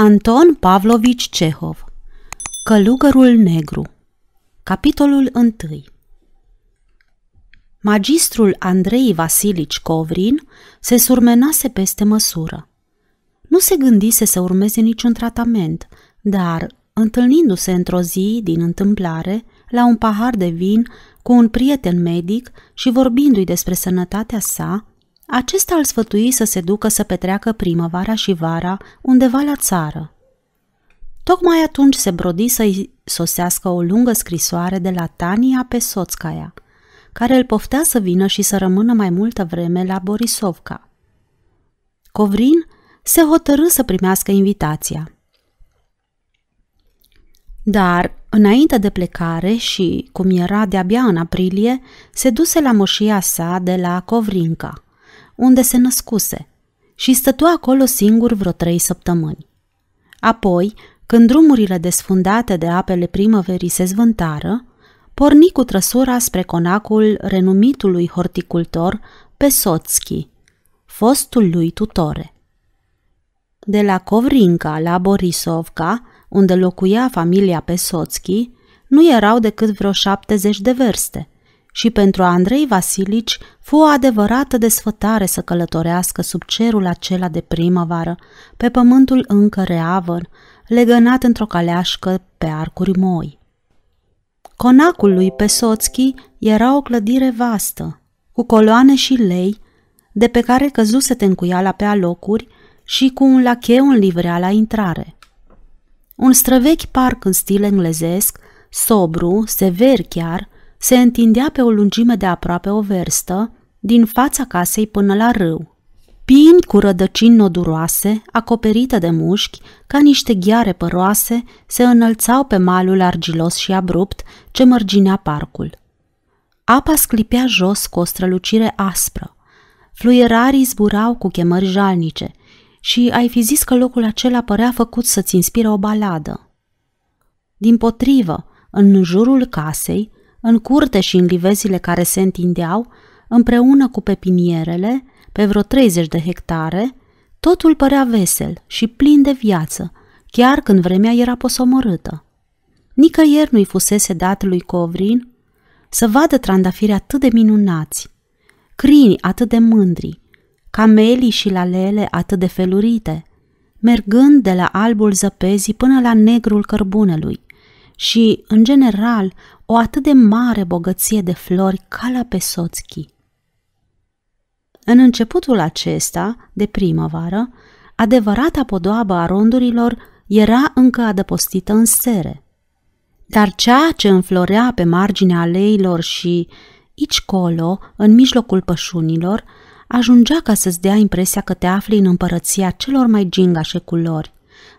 Anton Pavlovici Cehov Călugărul negru Capitolul 1 Magistrul Andrei Vasilici Covrin se surmenase peste măsură. Nu se gândise să urmeze niciun tratament, dar, întâlnindu-se într-o zi din întâmplare, la un pahar de vin cu un prieten medic și vorbindu-i despre sănătatea sa, acesta îl sfătui să se ducă să petreacă primăvara și vara undeva la țară. Tocmai atunci se brodi să-i sosească o lungă scrisoare de la Tania pe Soțcaia, care îl poftea să vină și să rămână mai multă vreme la Borisovca. Covrin se hotărâ să primească invitația. Dar, înainte de plecare și, cum era de-abia în aprilie, se duse la moșia sa de la Covrinca – unde se născuse, și stătu acolo singur vreo trei săptămâni. Apoi, când drumurile desfundate de apele primăverii se zvântară, porni cu trăsura spre conacul renumitului horticultor Pesotski, fostul lui tutore. De la Covrinca la Borisovca, unde locuia familia Pesotski, nu erau decât vreo șaptezeci de verste, și pentru Andrei Vasilici fu o adevărată desfătare să călătorească sub cerul acela de primăvară, pe pământul încă reavăr, legănat într-o caleașcă pe arcuri moi. Conacul lui Pesoțchi era o clădire vastă, cu coloane și lei, de pe care căzuse tencuiala pe alocuri și cu un lacheu în livrea la intrare. Un străvechi parc în stil englezesc, sobru, sever chiar, se întindea pe o lungime de aproape o verstă, din fața casei până la râu. Pini cu rădăcini noduroase, acoperite de mușchi, ca niște ghiare păroase, se înălțau pe malul argilos și abrupt ce mărginea parcul. Apa sclipea jos cu o strălucire aspră. Fluierarii zburau cu chemări jalnice și ai fi zis că locul acela părea făcut să-ți inspire o baladă. Din potrivă, în jurul casei, în curte și în livezile care se întindeau, împreună cu pepinierele, pe vreo 30 de hectare, totul părea vesel și plin de viață, chiar când vremea era posomorâtă. Nicăieri nu-i fusese dat lui Covrin să vadă trandafiri atât de minunați, crini atât de mândri, camelii și lalele atât de felurite, mergând de la albul zăpezii până la negrul cărbunelui și, în general, o atât de mare bogăție de flori ca la Pesotski. În începutul acesta, de primăvară, adevărata podoabă a rondurilor era încă adăpostită în sere. Dar ceea ce înflorea pe marginea aleilor și, ici colo, în mijlocul pășunilor, ajungea ca să-ți dea impresia că te afli în împărăția celor mai gingașe culori,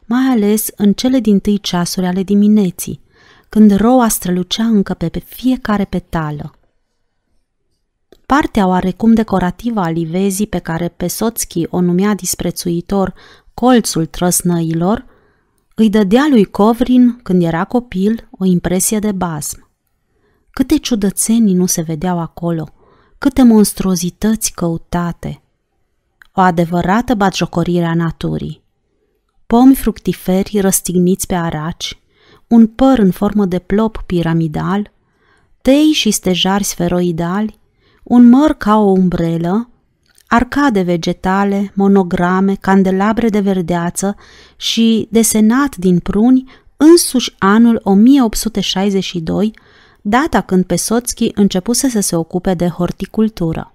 mai ales în cele din tâi ceasuri ale dimineții – când roa strălucea încă pe fiecare petală. Partea oarecum decorativă a livezii pe care Pesoțchi o numea disprețuitor colțul trăsnăilor, îi dădea lui Covrin, când era copil, o impresie de basm. Câte ciudățenii nu se vedeau acolo, câte monstruozități căutate! O adevărată batjocorire a naturii. Pomi fructiferi răstigniți pe araci, un păr în formă de plop piramidal, tei și stejari sferoidali, un măr ca o umbrelă, arcade vegetale, monograme, candelabre de verdeață și desenat din pruni însuși anul 1862, data când Pesotski începuse să se ocupe de horticultură.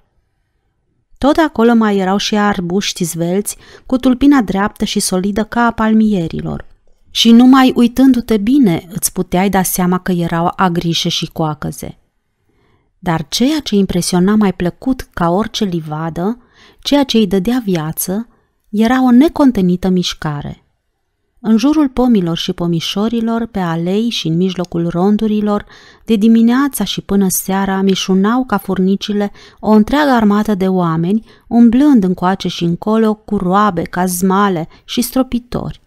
Tot acolo mai erau și arbuști zvelți, cu tulpina dreaptă și solidă ca a palmierilor – și numai uitându-te bine îți puteai da seama că erau agrișe și coacăze. Dar ceea ce impresiona mai plăcut ca orice livadă, ceea ce îi dădea viață, era o necontenită mișcare. În jurul pomilor și pomișorilor, pe alei și în mijlocul rondurilor, de dimineața și până seara mișunau ca furnicile o întreagă armată de oameni, umblând încoace și încolo cu roabe, cazmale și stropitori.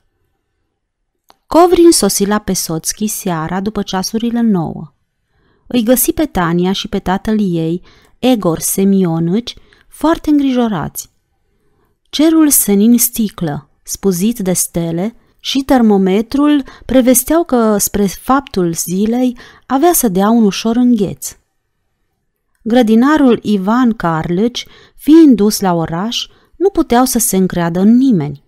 Covrin sosi la Pesotski seara după ceasurile nouă. Îi găsi pe Tania și pe tatăl ei, Egor Semionici, foarte îngrijorați. Cerul senin sticlă, spuzit de stele, și termometrul prevesteau că spre faptul zilei avea să dea un ușor îngheț. Grădinarul Ivan Carlici, fiind dus la oraș, nu puteau să se încreadă în nimeni.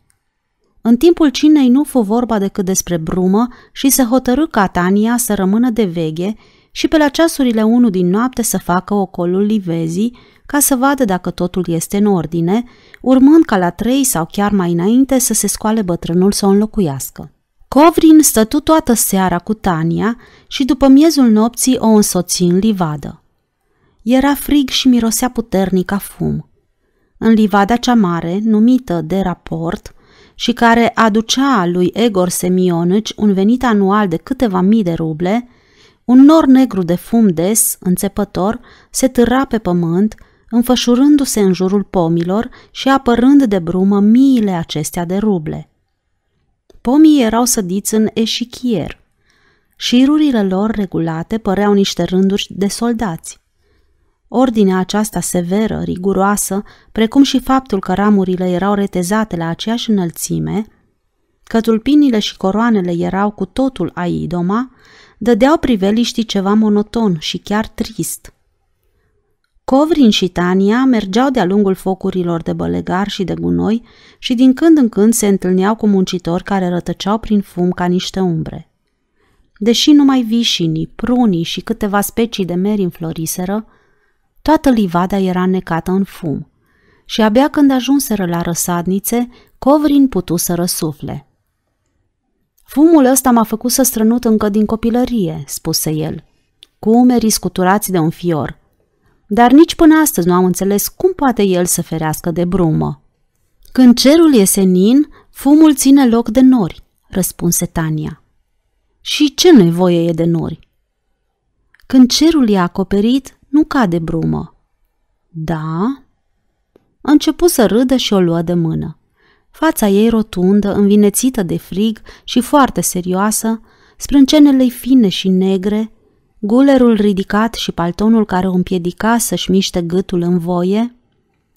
În timpul cinei nu fu vorba decât despre brumă și se hotărâ Tania să rămână de veghe și pe la ceasurile 1 din noapte să facă ocolul livezii ca să vadă dacă totul este în ordine, urmând ca la trei sau chiar mai înainte să se scoale bătrânul să o înlocuiască. Covrin stătu toată seara cu Tania și după miezul nopții o însoți în livadă. Era frig și mirosea puternic a fum. În livada cea mare, numită de raport, și care aducea lui Egor Semionici un venit anual de câteva mii de ruble, un nor negru de fum des, înțepător, se târa pe pământ, înfășurându-se în jurul pomilor și apărând de brumă miile acestea de ruble. Pomii erau sădiți în eșichier. Șirurile lor regulate păreau niște rânduri de soldați. Ordinea aceasta severă, riguroasă, precum și faptul că ramurile erau retezate la aceeași înălțime, că tulpinile și coroanele erau cu totul idoma, dădeau priveliștii ceva monoton și chiar trist. Covrin și Tania mergeau de-a lungul focurilor de bălegar și de gunoi și din când în când se întâlneau cu muncitori care rătăceau prin fum ca niște umbre. Deși numai vișinii, prunii și câteva specii de meri înfloriseră, Toată livada era necată în fum și abia când ajunseră la răsadnițe, Covrin putu să răsufle. Fumul ăsta m-a făcut să strănut încă din copilărie, spuse el, cu umerii scuturați de un fior. Dar nici până astăzi nu am înțeles cum poate el să ferească de brumă. Când cerul e senin, fumul ține loc de nori, răspunse Tania. Și ce nevoie e de nori? Când cerul e acoperit, nu cade brumă. Da? A început să râdă și o luă de mână. Fața ei rotundă, învinețită de frig și foarte serioasă, sprâncenele fine și negre, gulerul ridicat și paltonul care o împiedica să-și miște gâtul în voie,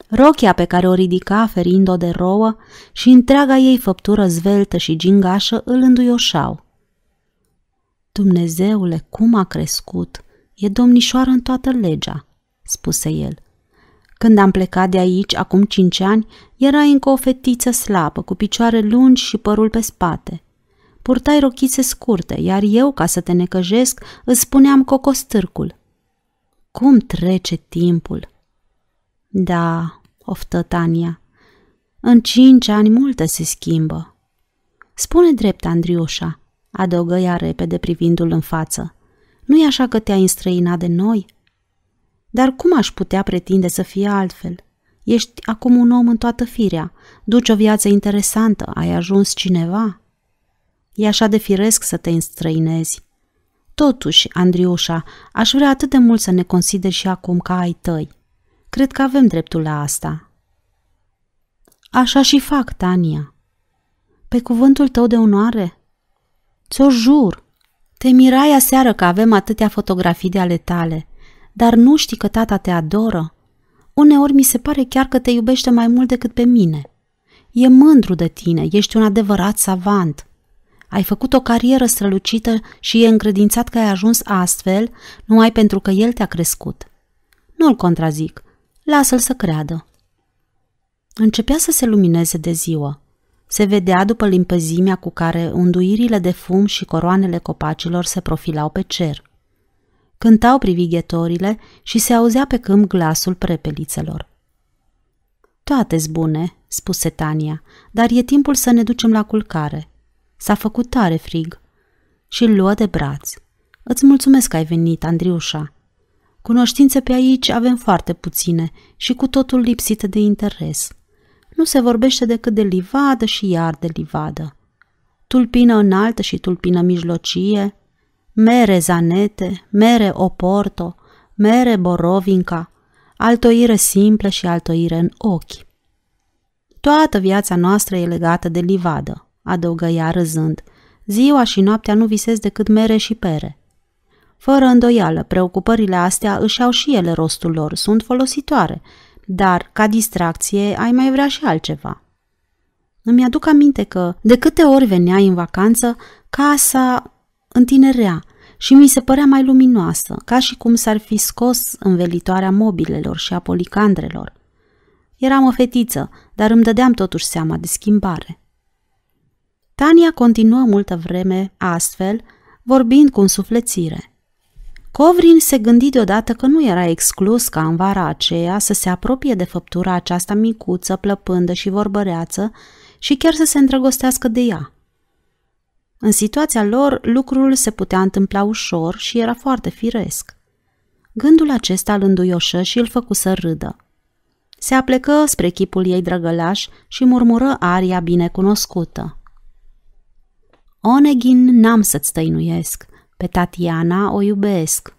rochia pe care o ridica ferind-o de rouă și întreaga ei făptură zveltă și gingașă îl înduioșau. Dumnezeule, cum a crescut! E domnișoară în toată legea, spuse el. Când am plecat de aici, acum cinci ani, era încă o fetiță slabă, cu picioare lungi și părul pe spate. Purtai rochițe scurte, iar eu, ca să te necăjesc, îți spuneam cocostârcul. Cum trece timpul! Da, oftă Tania, în cinci ani multe se schimbă. Spune drept, Andriușa, adăugă ea repede privindul în față nu e așa că te-ai înstrăinat de noi? Dar cum aș putea pretinde să fie altfel? Ești acum un om în toată firea, duci o viață interesantă, ai ajuns cineva. E așa de firesc să te înstrăinezi. Totuși, Andriușa, aș vrea atât de mult să ne consideri și acum ca ai tăi. Cred că avem dreptul la asta. Așa și fac, Tania. Pe cuvântul tău de onoare? Ți-o jur, te mirai aseară că avem atâtea fotografii de ale tale, dar nu știi că tata te adoră? Uneori mi se pare chiar că te iubește mai mult decât pe mine. E mândru de tine, ești un adevărat savant. Ai făcut o carieră strălucită și e încredințat că ai ajuns astfel numai pentru că el te-a crescut. Nu-l contrazic, lasă-l să creadă. Începea să se lumineze de ziua se vedea după limpezimea cu care unduirile de fum și coroanele copacilor se profilau pe cer. Cântau privighetorile și se auzea pe câmp glasul prepelițelor. toate bune, spuse Tania, dar e timpul să ne ducem la culcare. S-a făcut tare frig. Și luă de braț. Îți mulțumesc că ai venit, Andriușa. Cunoștințe pe aici avem foarte puține și cu totul lipsite de interes – nu se vorbește decât de livadă și iar de livadă. Tulpină înaltă și tulpină mijlocie, mere zanete, mere oporto, mere borovinca, altoire simplă și altoire în ochi. Toată viața noastră e legată de livadă, adăugă ea râzând. Ziua și noaptea nu visez decât mere și pere. Fără îndoială, preocupările astea își au și ele rostul lor, sunt folositoare, dar, ca distracție, ai mai vrea și altceva. Îmi aduc aminte că, de câte ori veneai în vacanță, casa întinerea și mi se părea mai luminoasă, ca și cum s-ar fi scos învelitoarea mobilelor și a policandrelor. Eram o fetiță, dar îmi dădeam totuși seama de schimbare. Tania continuă multă vreme astfel, vorbind cu însuflețire – Covrin se gândi deodată că nu era exclus ca în vara aceea să se apropie de făptura aceasta micuță, plăpândă și vorbăreață și chiar să se îndrăgostească de ea. În situația lor, lucrul se putea întâmpla ușor și era foarte firesc. Gândul acesta îl înduioșă și îl făcu să râdă. Se aplecă spre chipul ei drăgălaș și murmură aria binecunoscută. Onegin, n-am să-ți tăinuiesc – pe Tatiana o iubesc.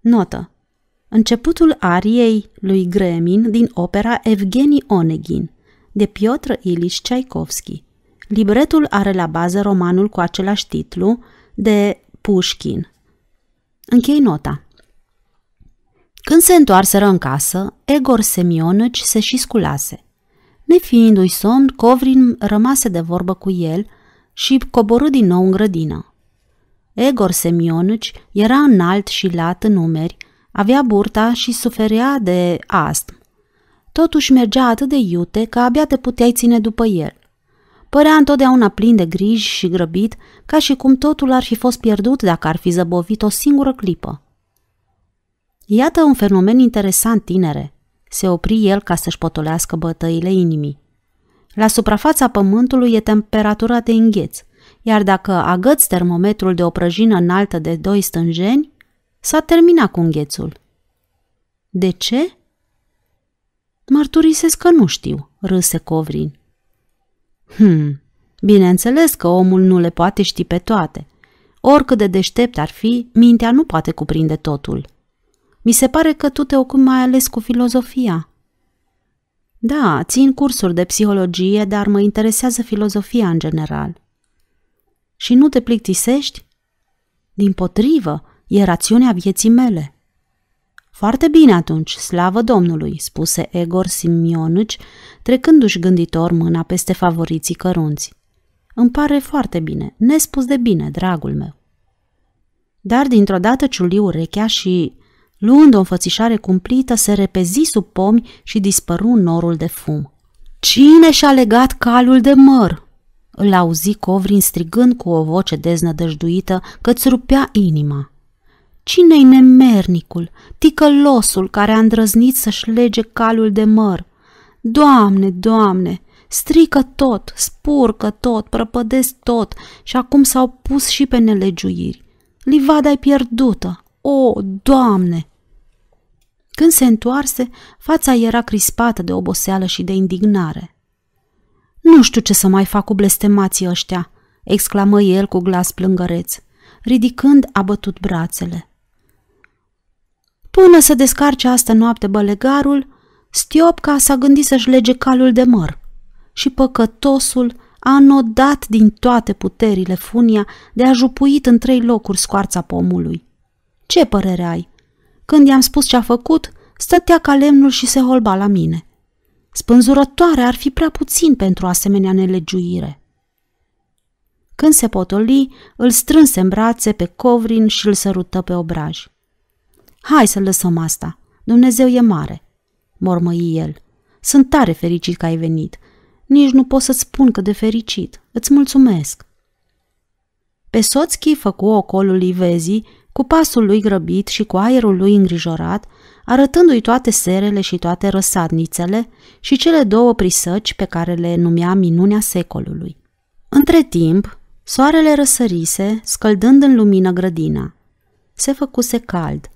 Notă. Începutul ariei lui Gremin din opera Evgeni Onegin de Piotr Iliș Tchaikovsky. Libretul are la bază romanul cu același titlu de Pușkin. Închei nota. Când se întoarseră în casă, Egor Semionăci se și sculase. Nefiindu-i somn, Covrin rămase de vorbă cu el, și coborâ din nou în grădină. Egor Semionici era înalt și lat în umeri, avea burta și suferea de astm. Totuși mergea atât de iute că abia te puteai ține după el. Părea întotdeauna plin de griji și grăbit, ca și cum totul ar fi fost pierdut dacă ar fi zăbovit o singură clipă. Iată un fenomen interesant, tinere. Se opri el ca să-și potolească bătăile inimii. La suprafața pământului e temperatura de îngheț, iar dacă agăți termometrul de o prăjină înaltă de doi stânjeni, s-a terminat cu înghețul. De ce? Mărturisesc că nu știu, râse Covrin. Hmm, bineînțeles că omul nu le poate ști pe toate. Oricât de deștept ar fi, mintea nu poate cuprinde totul. Mi se pare că tu te ocupi mai ales cu filozofia. Da, țin cursuri de psihologie, dar mă interesează filozofia în general. Și nu te plictisești? Din potrivă, e rațiunea vieții mele. Foarte bine atunci, slavă Domnului, spuse Egor Simionici, trecându-și gânditor mâna peste favoriții cărunți. Îmi pare foarte bine, nespus de bine, dragul meu. Dar dintr-o dată ciuli urechea și Luând o înfățișare cumplită, se repezi sub pomi și dispăru norul de fum. Cine și-a legat calul de măr?" îl auzi Covrin strigând cu o voce deznădăjduită că ți rupea inima. Cine-i nemernicul, ticălosul care a îndrăznit să-și lege calul de măr? Doamne, Doamne, strică tot, spurcă tot, prăpădesc tot și acum s-au pus și pe nelegiuiri. Livada i pierdută, o, Doamne! Când se întoarse, fața era crispată de oboseală și de indignare. Nu știu ce să mai fac cu blestemații ăștia!" exclamă el cu glas plângăreț, ridicând abătut brațele. Până să descarce astă noapte bălegarul, Stiopca s-a gândit să-și lege calul de măr și păcătosul a anodat din toate puterile funia de a jupuit în trei locuri scoarța pomului. Ce părere ai? Când i-am spus ce a făcut, stătea ca lemnul și se holba la mine. Spânzurătoare ar fi prea puțin pentru asemenea nelegiuire. Când se potoli, îl strânse în brațe pe covrin și îl sărută pe obraj. Hai să lăsăm asta. Dumnezeu e mare, mormăi el. Sunt tare fericit că ai venit. Nici nu pot să-ți spun că de fericit. Îți mulțumesc. Pe soțchi făcu ocolul Ivezii cu pasul lui grăbit și cu aerul lui îngrijorat, arătându-i toate serele și toate răsadnițele și cele două prisăci pe care le numea minunea secolului. Între timp, soarele răsărise, scăldând în lumină grădina. Se făcuse cald.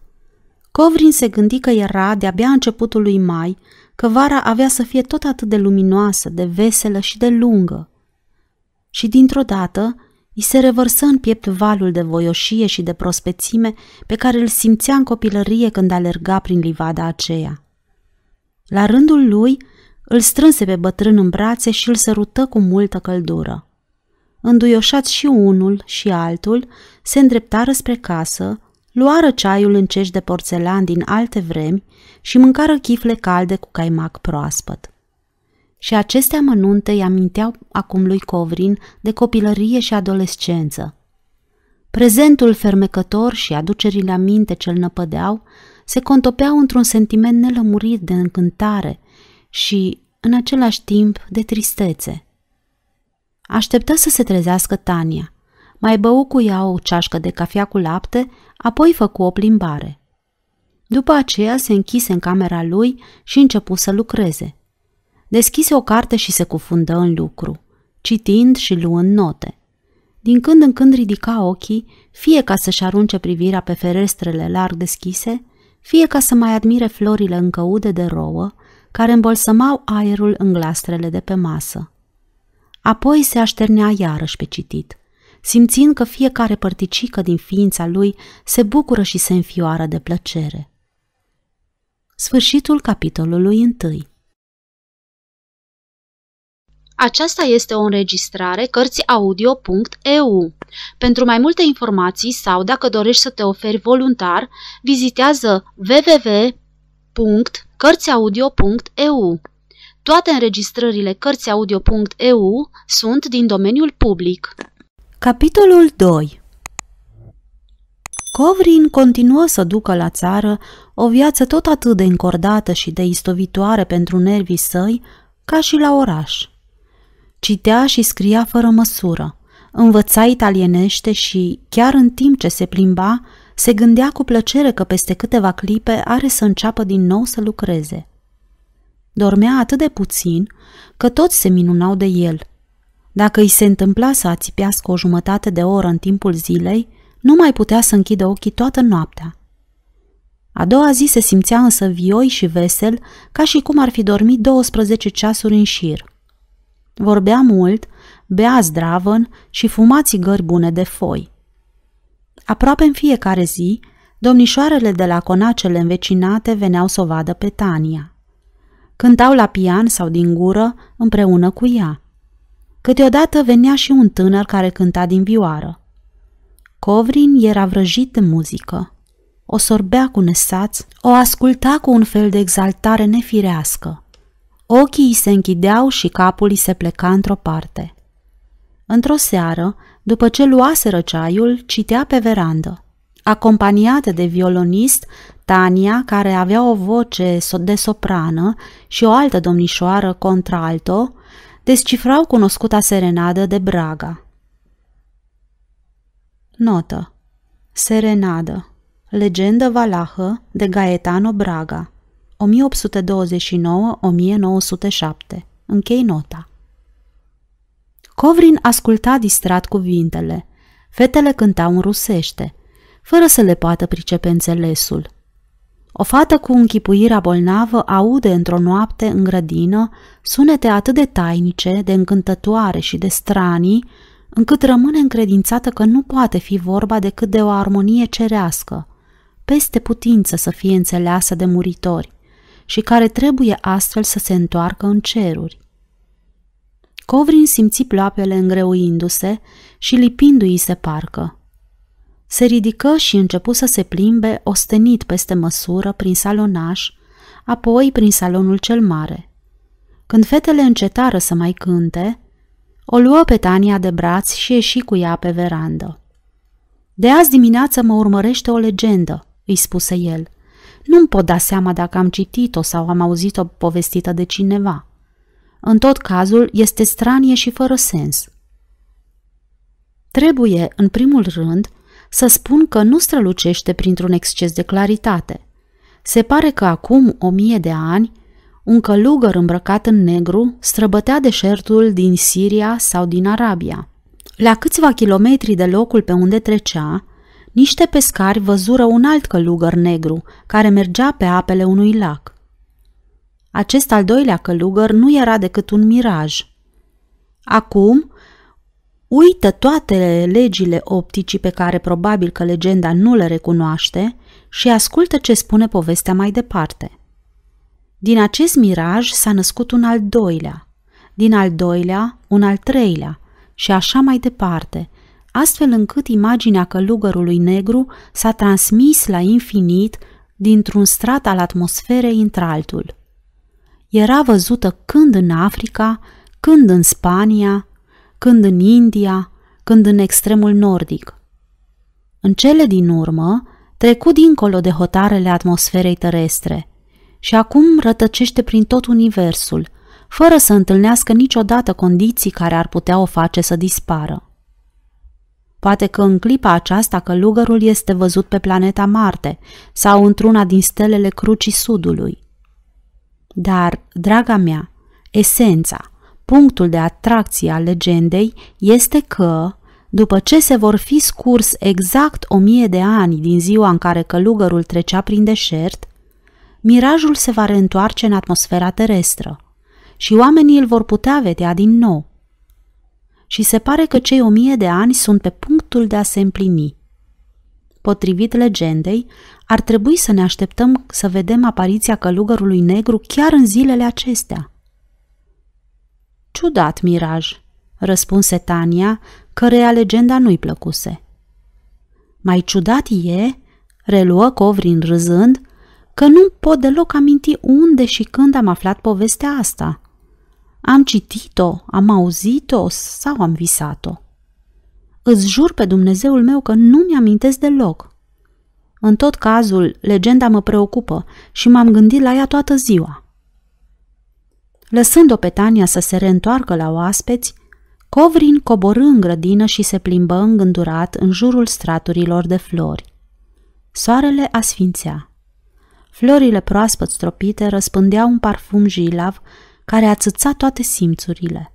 Covrin se gândi că era de-abia începutul lui mai, că vara avea să fie tot atât de luminoasă, de veselă și de lungă. Și dintr-o dată, îi se revărsă în piept valul de voioșie și de prospețime pe care îl simțea în copilărie când alerga prin livada aceea. La rândul lui, îl strânse pe bătrân în brațe și îl sărută cu multă căldură. Înduioșați și unul și altul, se îndreptară spre casă, luară ceaiul în cești de porțelan din alte vremi și mâncară chifle calde cu caimac proaspăt. Și aceste amănunte îi aminteau acum lui Covrin de copilărie și adolescență. Prezentul fermecător și aducerile aminte ce îl năpădeau se contopeau într-un sentiment nelămurit de încântare și, în același timp, de tristețe. Așteptă să se trezească Tania. Mai bău cu ea o ceașcă de cafea cu lapte, apoi făcu o plimbare. După aceea se închise în camera lui și începu să lucreze. Deschise o carte și se cufundă în lucru, citind și luând note. Din când în când ridica ochii, fie ca să-și arunce privirea pe ferestrele larg deschise, fie ca să mai admire florile încăude de rouă, care îmbolsămau aerul în glastrele de pe masă. Apoi se așternea iarăși pe citit, simțind că fiecare părticică din ființa lui se bucură și se înfioară de plăcere. Sfârșitul capitolului întâi aceasta este o înregistrare Cărțiaudio.eu. Pentru mai multe informații sau dacă dorești să te oferi voluntar, vizitează www.cărțiaudio.eu. Toate înregistrările Cărțiaudio.eu sunt din domeniul public. Capitolul 2 Covrin continuă să ducă la țară o viață tot atât de încordată și de istovitoare pentru nervii săi, ca și la oraș. Citea și scria fără măsură, învăța italienește și, chiar în timp ce se plimba, se gândea cu plăcere că peste câteva clipe are să înceapă din nou să lucreze. Dormea atât de puțin că toți se minunau de el. Dacă îi se întâmpla să ațipească o jumătate de oră în timpul zilei, nu mai putea să închidă ochii toată noaptea. A doua zi se simțea însă vioi și vesel, ca și cum ar fi dormit 12 ceasuri în șir vorbea mult, bea zdravăn și fuma țigări bune de foi. Aproape în fiecare zi, domnișoarele de la conacele învecinate veneau să o vadă pe Tania. Cântau la pian sau din gură împreună cu ea. Câteodată venea și un tânăr care cânta din vioară. Covrin era vrăjit de muzică. O sorbea cu nesaț, o asculta cu un fel de exaltare nefirească. Ochii îi se închideau și capul îi se pleca într-o parte. Într-o seară, după ce luase răceaiul, citea pe verandă. Acompaniată de violonist, Tania, care avea o voce de soprană și o altă domnișoară contralto, descifrau cunoscuta serenadă de Braga. Notă Serenadă Legendă valahă de Gaetano Braga 1829-1907. Închei nota. Covrin asculta distrat cuvintele. Fetele cântau în rusește, fără să le poată pricepe înțelesul. O fată cu închipuirea bolnavă aude într-o noapte în grădină sunete atât de tainice, de încântătoare și de stranii, încât rămâne încredințată că nu poate fi vorba decât de o armonie cerească, peste putință să fie înțeleasă de muritori și care trebuie astfel să se întoarcă în ceruri. Covrin simți ploapele îngreuindu-se și lipindu-i se parcă. Se ridică și începu să se plimbe ostenit peste măsură prin salonaș, apoi prin salonul cel mare. Când fetele încetară să mai cânte, o luă pe Tania de braț și ieși cu ea pe verandă. De azi dimineață mă urmărește o legendă, îi spuse el – nu-mi pot da seama dacă am citit-o sau am auzit-o povestită de cineva. În tot cazul, este stranie și fără sens. Trebuie, în primul rând, să spun că nu strălucește printr-un exces de claritate. Se pare că acum o mie de ani, un călugăr îmbrăcat în negru străbătea deșertul din Siria sau din Arabia. La câțiva kilometri de locul pe unde trecea, niște pescari văzură un alt călugăr negru, care mergea pe apele unui lac. Acest al doilea călugăr nu era decât un miraj. Acum, uită toate legile opticii pe care probabil că legenda nu le recunoaște și ascultă ce spune povestea mai departe. Din acest miraj s-a născut un al doilea, din al doilea un al treilea și așa mai departe, astfel încât imaginea călugărului negru s-a transmis la infinit dintr-un strat al atmosferei într-altul. Era văzută când în Africa, când în Spania, când în India, când în extremul nordic. În cele din urmă, trecu dincolo de hotarele atmosferei terestre și acum rătăcește prin tot universul, fără să întâlnească niciodată condiții care ar putea o face să dispară. Poate că în clipa aceasta călugărul este văzut pe planeta Marte sau într-una din stelele Crucii Sudului. Dar, draga mea, esența, punctul de atracție al legendei este că, după ce se vor fi scurs exact o mie de ani din ziua în care călugărul trecea prin deșert, mirajul se va reîntoarce în atmosfera terestră și oamenii îl vor putea vedea din nou și se pare că cei o mie de ani sunt pe punctul de a se împlini. Potrivit legendei, ar trebui să ne așteptăm să vedem apariția călugărului negru chiar în zilele acestea. Ciudat miraj, răspunse Tania, căreia legenda nu-i plăcuse. Mai ciudat e, reluă Covrin râzând, că nu pot deloc aminti unde și când am aflat povestea asta. Am citit-o, am auzit-o sau am visat-o? Îți jur pe Dumnezeul meu că nu mi-amintesc deloc. În tot cazul, legenda mă preocupă și m-am gândit la ea toată ziua. Lăsând-o pe Tania să se reîntoarcă la oaspeți, Covrin coborâ în grădină și se plimbă îngândurat în jurul straturilor de flori. Soarele asfințea. Florile proaspăt stropite răspândeau un parfum jilav care ațăța toate simțurile.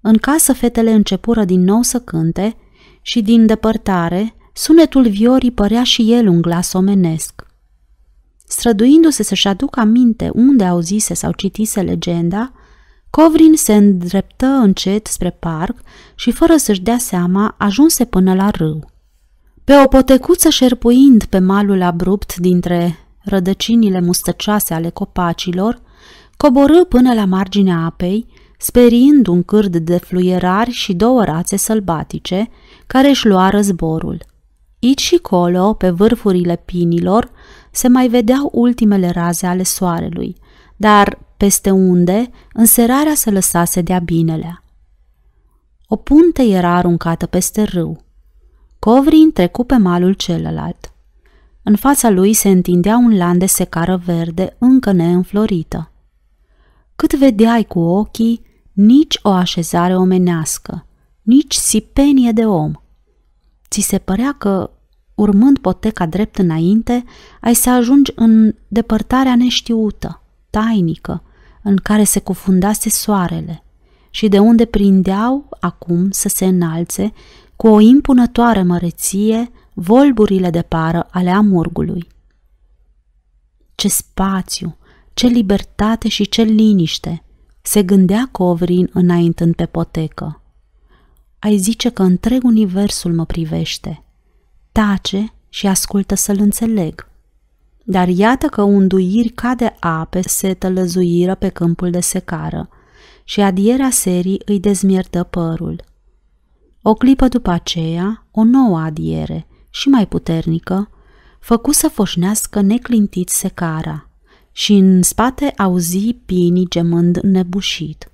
În casă fetele începură din nou să cânte și din depărtare sunetul viorii părea și el un glas omenesc. Străduindu-se să-și aducă aminte unde auzise sau citise legenda, Covrin se îndreptă încet spre parc și, fără să-și dea seama, ajunse până la râu. Pe o potecuță șerpuind pe malul abrupt dintre rădăcinile mustăcioase ale copacilor, coborâ până la marginea apei, sperind un cârd de fluierari și două rațe sălbatice, care își lua zborul. Ici și colo, pe vârfurile pinilor, se mai vedeau ultimele raze ale soarelui, dar peste unde înserarea se lăsase de-a binelea. O punte era aruncată peste râu. Covrin trecu pe malul celălalt. În fața lui se întindea un lan de secară verde încă neînflorită cât vedeai cu ochii, nici o așezare omenească, nici sipenie de om. Ți se părea că, urmând poteca drept înainte, ai să ajungi în depărtarea neștiută, tainică, în care se cufundase soarele și de unde prindeau acum să se înalțe cu o impunătoare măreție volburile de pară ale amurgului. Ce spațiu, ce libertate și ce liniște, se gândea Covrin înaintând pe potecă. Ai zice că întreg universul mă privește. Tace și ascultă să-l înțeleg. Dar iată că unduiri ca de ape se tălăzuiră pe câmpul de secară și adierea serii îi dezmiertă părul. O clipă după aceea, o nouă adiere, și mai puternică, făcu să foșnească neclintit secara – și în spate auzi pinii gemând nebușit.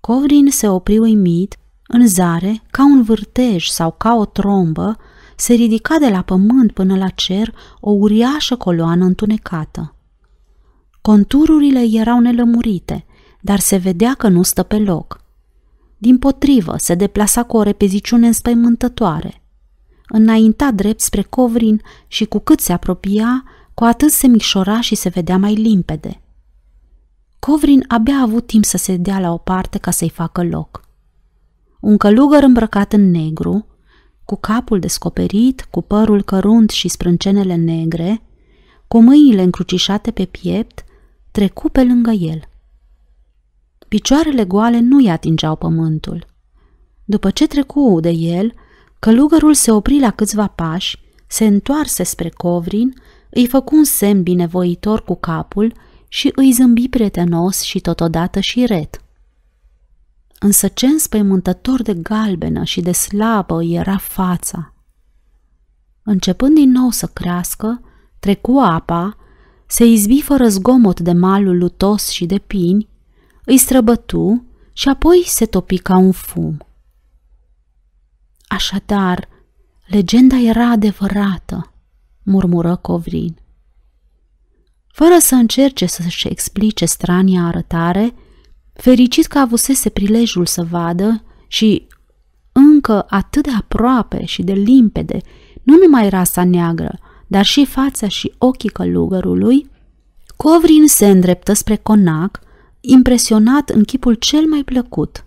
Covrin se opri uimit, în zare, ca un vârtej sau ca o trombă, se ridica de la pământ până la cer o uriașă coloană întunecată. Contururile erau nelămurite, dar se vedea că nu stă pe loc. Din potrivă, se deplasa cu o repeziciune înspăimântătoare. Înainta drept spre Covrin și cu cât se apropia, cu atât se micșora și se vedea mai limpede. Covrin abia a avut timp să se dea la o parte ca să-i facă loc. Un călugăr îmbrăcat în negru, cu capul descoperit, cu părul cărunt și sprâncenele negre, cu mâinile încrucișate pe piept, trecu pe lângă el. Picioarele goale nu-i atingeau pământul. După ce trecu de el, călugărul se opri la câțiva pași, se întoarse spre Covrin îi făcu un semn binevoitor cu capul și îi zâmbi prietenos și totodată și ret. Însă ce înspăimântător de galbenă și de slabă era fața. Începând din nou să crească, trecu apa, se izbi fără zgomot de malul lutos și de pini, îi străbătu și apoi se topi ca un fum. Așadar, legenda era adevărată murmură Covrin. Fără să încerce să-și explice strania arătare, fericit că avusese prilejul să vadă și încă atât de aproape și de limpede, nu numai rasa neagră, dar și fața și ochii călugărului, Covrin se îndreptă spre conac, impresionat în chipul cel mai plăcut.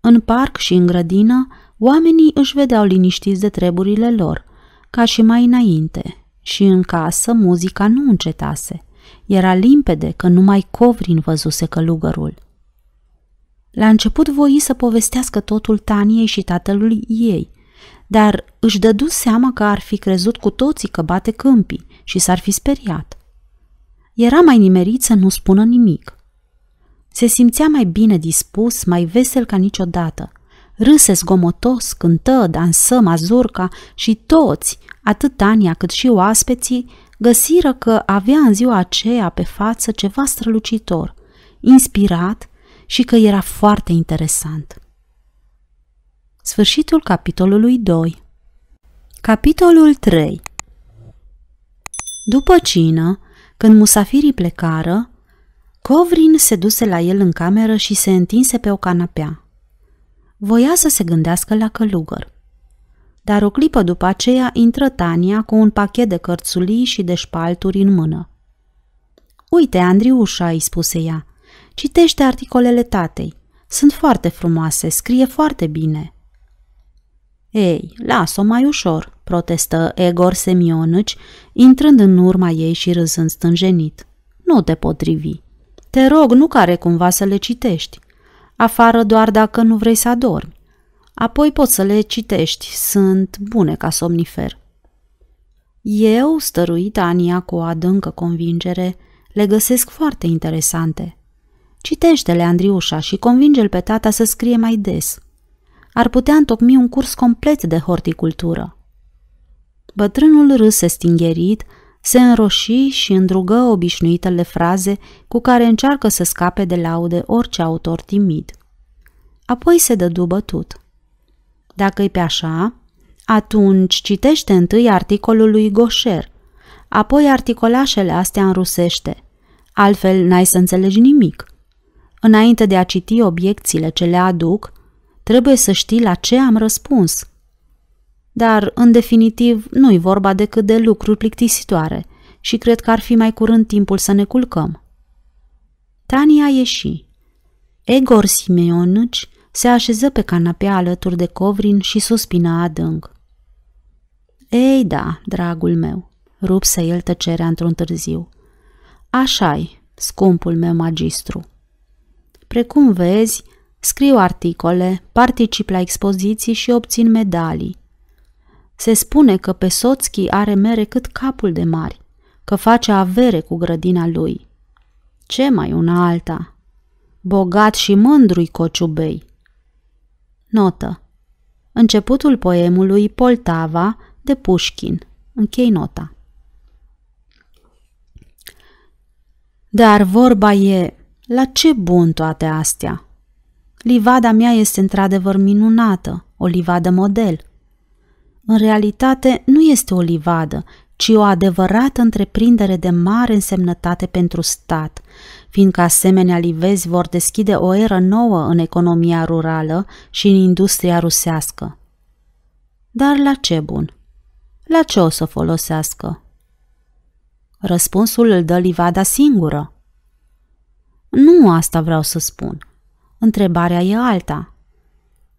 În parc și în grădină, oamenii își vedeau liniștiți de treburile lor – ca și mai înainte, și în casă muzica nu încetase. Era limpede că numai Covrin văzuse călugărul. La început voi să povestească totul Taniei și tatălui ei, dar își dădu seama că ar fi crezut cu toții că bate câmpii și s-ar fi speriat. Era mai nimerit să nu spună nimic. Se simțea mai bine dispus, mai vesel ca niciodată – Râse zgomotos, cântă, dansă mazurca și toți, atât Tania cât și oaspeții, găsiră că avea în ziua aceea pe față ceva strălucitor, inspirat și că era foarte interesant. Sfârșitul capitolului 2 Capitolul 3 După cină, când musafirii plecară, Covrin se duse la el în cameră și se întinse pe o canapea. Voia să se gândească la călugăr. Dar o clipă după aceea intră Tania cu un pachet de cărțulii și de șpalturi în mână. Uite, Andriușa, îi spuse ea, citește articolele tatei. Sunt foarte frumoase, scrie foarte bine. Ei, las-o mai ușor, protestă Egor Semionici, intrând în urma ei și râzând stânjenit. Nu te potrivi. Te rog, nu care cumva să le citești afară doar dacă nu vrei să adormi. Apoi poți să le citești, sunt bune ca somnifer. Eu, stăruit Ania cu o adâncă convingere, le găsesc foarte interesante. Citește-le, Andriușa, și convinge-l pe tata să scrie mai des. Ar putea întocmi un curs complet de horticultură. Bătrânul râse stingherit, se înroși și îndrugă obișnuitele fraze cu care încearcă să scape de laude orice autor timid. Apoi se dă dubătut. Dacă-i pe așa, atunci citește întâi articolul lui Goșer, apoi articolașele astea în rusește, altfel n-ai să înțelegi nimic. Înainte de a citi obiecțiile ce le aduc, trebuie să știi la ce am răspuns – dar, în definitiv, nu-i vorba decât de lucruri plictisitoare și cred că ar fi mai curând timpul să ne culcăm. Tania ieși. Egor Simeonici se așeză pe canapea alături de Covrin și suspină adânc. Ei da, dragul meu, rupse el tăcerea într-un târziu. Așa-i, scumpul meu magistru. Precum vezi, scriu articole, particip la expoziții și obțin medalii. Se spune că pe are mere cât capul de mari, că face avere cu grădina lui. Ce mai una alta? Bogat și mândrui Cociubei. Notă. Începutul poemului Poltava de Pușkin. Închei nota. Dar vorba e, la ce bun toate astea? Livada mea este într-adevăr minunată, o livadă model – în realitate, nu este o livadă, ci o adevărată întreprindere de mare însemnătate pentru stat, fiindcă asemenea livezi vor deschide o eră nouă în economia rurală și în industria rusească. Dar la ce bun? La ce o să folosească? Răspunsul îl dă livada singură. Nu asta vreau să spun. Întrebarea e alta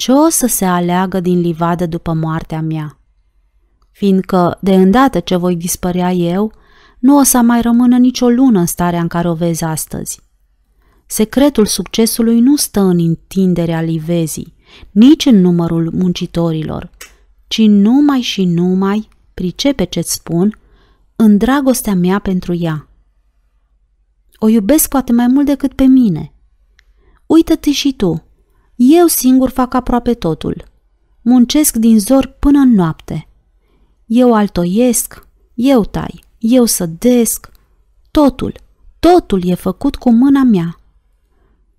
ce o să se aleagă din livadă după moartea mea. Fiindcă, de îndată ce voi dispărea eu, nu o să mai rămână nicio lună în starea în care o vezi astăzi. Secretul succesului nu stă în întinderea livezii, nici în numărul muncitorilor, ci numai și numai, pricepe ce-ți spun, în dragostea mea pentru ea. O iubesc poate mai mult decât pe mine. Uită-te și tu, eu singur fac aproape totul. Muncesc din zor până în noapte. Eu altoiesc, eu tai, eu sădesc. Totul, totul e făcut cu mâna mea.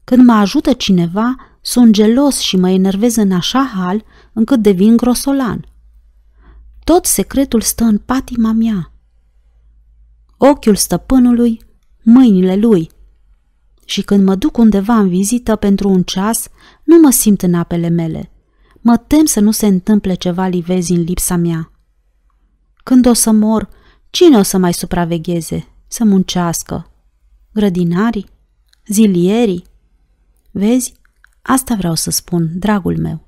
Când mă ajută cineva, sunt gelos și mă enervez în așa hal încât devin grosolan. Tot secretul stă în patima mea. Ochiul stăpânului, mâinile lui, și când mă duc undeva în vizită pentru un ceas, nu mă simt în apele mele. Mă tem să nu se întâmple ceva livezi în lipsa mea. Când o să mor, cine o să mai supravegheze, să muncească? Grădinarii? Zilierii? Vezi, asta vreau să spun, dragul meu.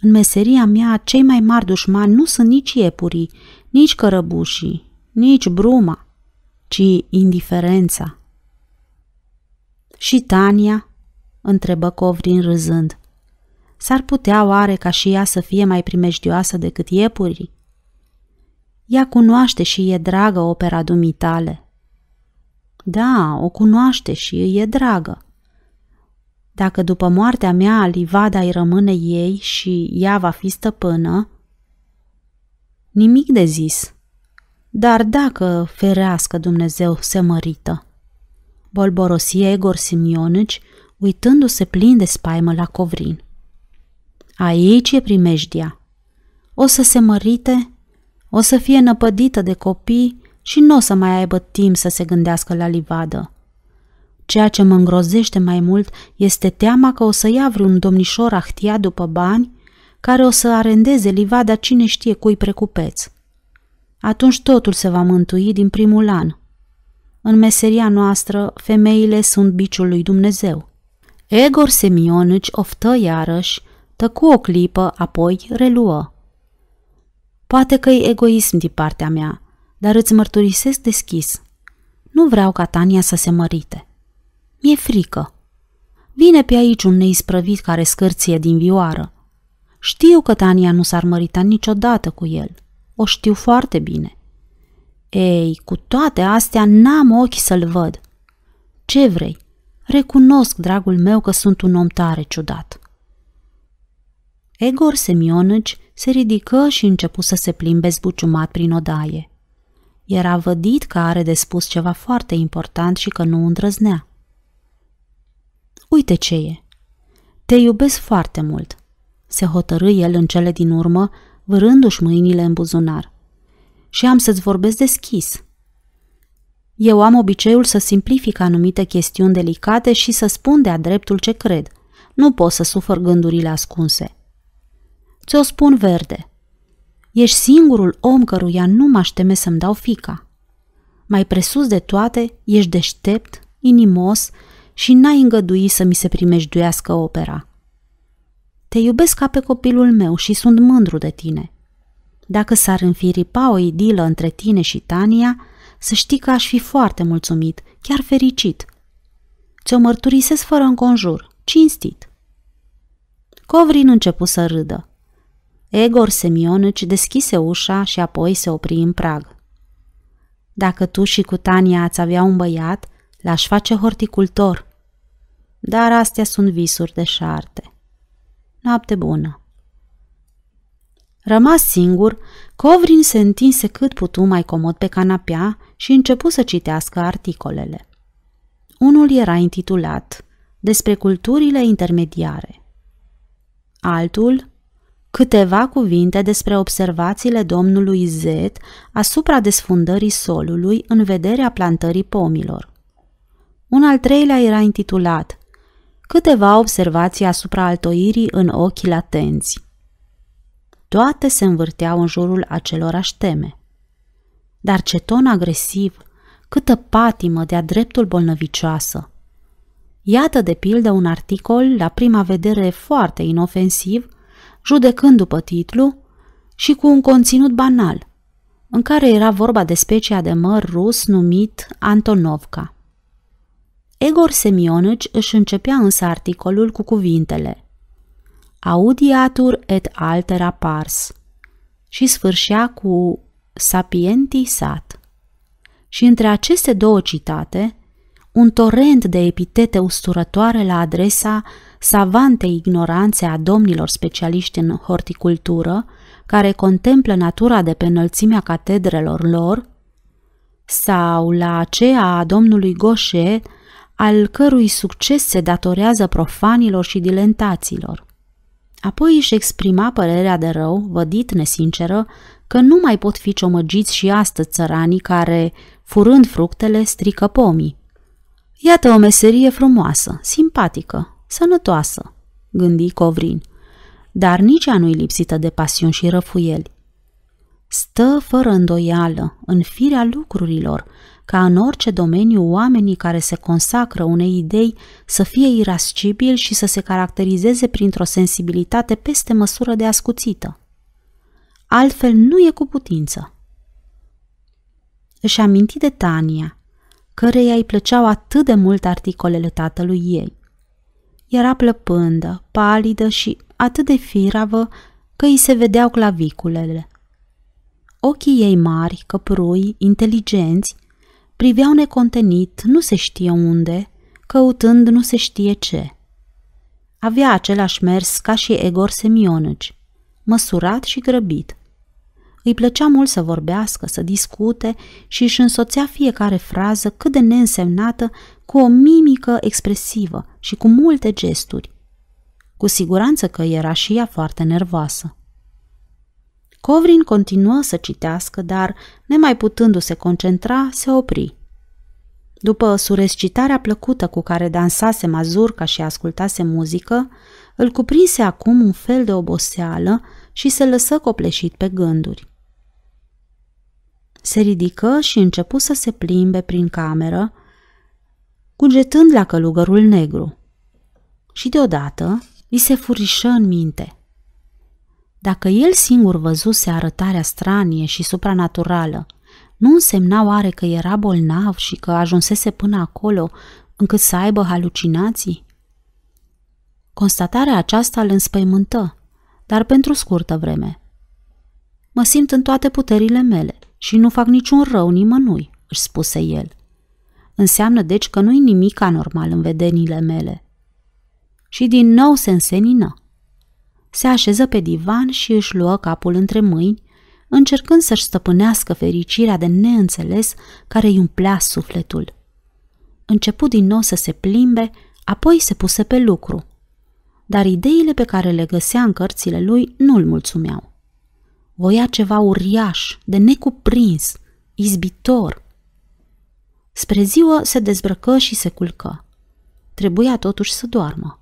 În meseria mea, cei mai mari dușmani nu sunt nici iepurii, nici cărăbușii, nici bruma, ci indiferența. Și Tania?" întrebă Covrin râzând. S-ar putea oare ca și ea să fie mai primejdioasă decât iepurii? Ea cunoaște și e dragă opera dumitale. Da, o cunoaște și îi e dragă. Dacă după moartea mea livada îi rămâne ei și ea va fi stăpână, nimic de zis. Dar dacă, ferească Dumnezeu, se mărită bolborosie Egor Simionici, uitându-se plin de spaimă la Covrin. Aici e primejdia. O să se mărite, o să fie năpădită de copii și nu o să mai aibă timp să se gândească la livadă. Ceea ce mă îngrozește mai mult este teama că o să ia vreun domnișor ahtia după bani care o să arendeze livada cine știe cui precupeț. Atunci totul se va mântui din primul an – în meseria noastră, femeile sunt biciul lui Dumnezeu. Egor Semionici oftă iarăși, tăcu o clipă, apoi reluă. Poate că e egoism din partea mea, dar îți mărturisesc deschis. Nu vreau ca Tania să se mărite. Mi-e frică. Vine pe aici un neisprăvit care scârție din vioară. Știu că Tania nu s-ar mărita niciodată cu el. O știu foarte bine. Ei, cu toate astea n-am ochi să-l văd. Ce vrei? Recunosc, dragul meu, că sunt un om tare ciudat. Egor Semionici se ridică și începu să se plimbe zbuciumat prin odaie. Era vădit că are de spus ceva foarte important și că nu îndrăznea. Uite ce e. Te iubesc foarte mult, se hotărâ el în cele din urmă, vârându-și mâinile în buzunar și am să-ți vorbesc deschis. Eu am obiceiul să simplific anumite chestiuni delicate și să spun de-a dreptul ce cred. Nu pot să sufăr gândurile ascunse. Ți-o spun verde. Ești singurul om căruia nu m-aș teme să-mi dau fica. Mai presus de toate, ești deștept, inimos și n-ai îngădui să mi se primejduiască opera. Te iubesc ca pe copilul meu și sunt mândru de tine. Dacă s-ar înfiripa o idilă între tine și Tania, să știi că aș fi foarte mulțumit, chiar fericit. Ți-o mărturisesc fără înconjur, cinstit. Covrin început să râdă. Egor Semionici deschise ușa și apoi se opri în prag. Dacă tu și cu Tania ați avea un băiat, l-aș face horticultor. Dar astea sunt visuri de șarte. Noapte bună! Rămas singur, Covrin se întinse cât putu mai comod pe canapea și începu să citească articolele. Unul era intitulat Despre culturile intermediare. Altul, câteva cuvinte despre observațiile domnului Z asupra desfundării solului în vederea plantării pomilor. Un al treilea era intitulat Câteva observații asupra altoirii în ochii latenți. Toate se învârteau în jurul acelorași teme. Dar ce ton agresiv, câtă patimă de-a dreptul bolnăvicioasă! Iată de pildă un articol, la prima vedere foarte inofensiv, judecând după titlu și cu un conținut banal, în care era vorba de specia de măr rus numit Antonovka. Egor Semionici își începea însă articolul cu cuvintele audiatur et altera pars, și sfârșea cu sapienti sat. Și între aceste două citate, un torent de epitete usturătoare la adresa savantei ignoranțe a domnilor specialiști în horticultură, care contemplă natura de pe înălțimea catedrelor lor, sau la aceea a domnului Goșe, al cărui succes se datorează profanilor și dilentaților. Apoi își exprima părerea de rău, vădit nesinceră, că nu mai pot fi ciomăgiți și astăzi țăranii care, furând fructele, strică pomii. Iată o meserie frumoasă, simpatică, sănătoasă, gândi Covrin, dar nici ea nu-i lipsită de pasiuni și răfuieli. Stă fără îndoială, în firea lucrurilor, ca în orice domeniu oamenii care se consacră unei idei să fie irascibili și să se caracterizeze printr-o sensibilitate peste măsură de ascuțită. Altfel nu e cu putință. Își aminti de Tania, căreia îi plăceau atât de mult articolele tatălui ei. Era plăpândă, palidă și atât de firavă că îi se vedeau claviculele. Ochii ei mari, căprui, inteligenți, priveau necontenit, nu se știe unde, căutând nu se știe ce. Avea același mers ca și Egor Semionici, măsurat și grăbit. Îi plăcea mult să vorbească, să discute și își însoțea fiecare frază cât de neînsemnată cu o mimică expresivă și cu multe gesturi. Cu siguranță că era și ea foarte nervoasă. Covrin continuă să citească, dar, nemai putându-se concentra, se opri. După surescitarea plăcută cu care dansase mazurca și ascultase muzică, îl cuprinse acum un fel de oboseală și se lăsă copleșit pe gânduri. Se ridică și începu să se plimbe prin cameră, cugetând la călugărul negru. Și deodată îi se furișă în minte – dacă el singur văzuse arătarea stranie și supranaturală, nu însemna oare că era bolnav și că ajunsese până acolo încât să aibă halucinații? Constatarea aceasta îl înspăimântă, dar pentru scurtă vreme. Mă simt în toate puterile mele și nu fac niciun rău nimănui, își spuse el. Înseamnă deci că nu-i nimic anormal în vedenile mele. Și din nou se însenină se așeză pe divan și își luă capul între mâini, încercând să-și stăpânească fericirea de neînțeles care îi umplea sufletul. Început din nou să se plimbe, apoi se puse pe lucru. Dar ideile pe care le găsea în cărțile lui nu îl mulțumeau. Voia ceva uriaș, de necuprins, izbitor. Spre ziua se dezbrăcă și se culcă. Trebuia totuși să doarmă.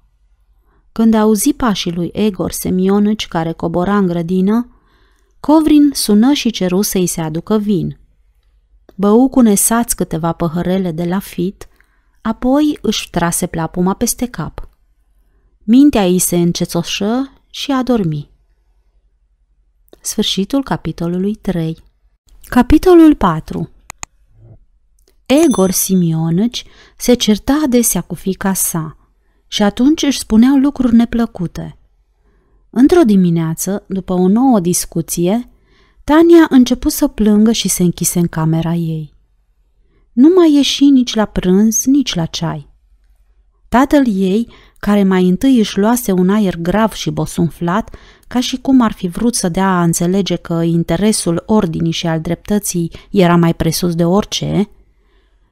Când auzi pașii lui Egor Semionici care cobora în grădină, Covrin sună și ceru să-i se aducă vin. Bău cu nesați câteva păhărele de la fit, apoi își trase plapuma peste cap. Mintea ei se încețoșă și a dormi. Sfârșitul capitolului 3 Capitolul 4 Egor Simionici se certa adesea cu fica sa – și atunci își spuneau lucruri neplăcute. Într-o dimineață, după o nouă discuție, Tania început să plângă și se închise în camera ei. Nu mai ieși nici la prânz, nici la ceai. Tatăl ei, care mai întâi își luase un aer grav și bosunflat, ca și cum ar fi vrut să dea a înțelege că interesul ordinii și al dreptății era mai presus de orice,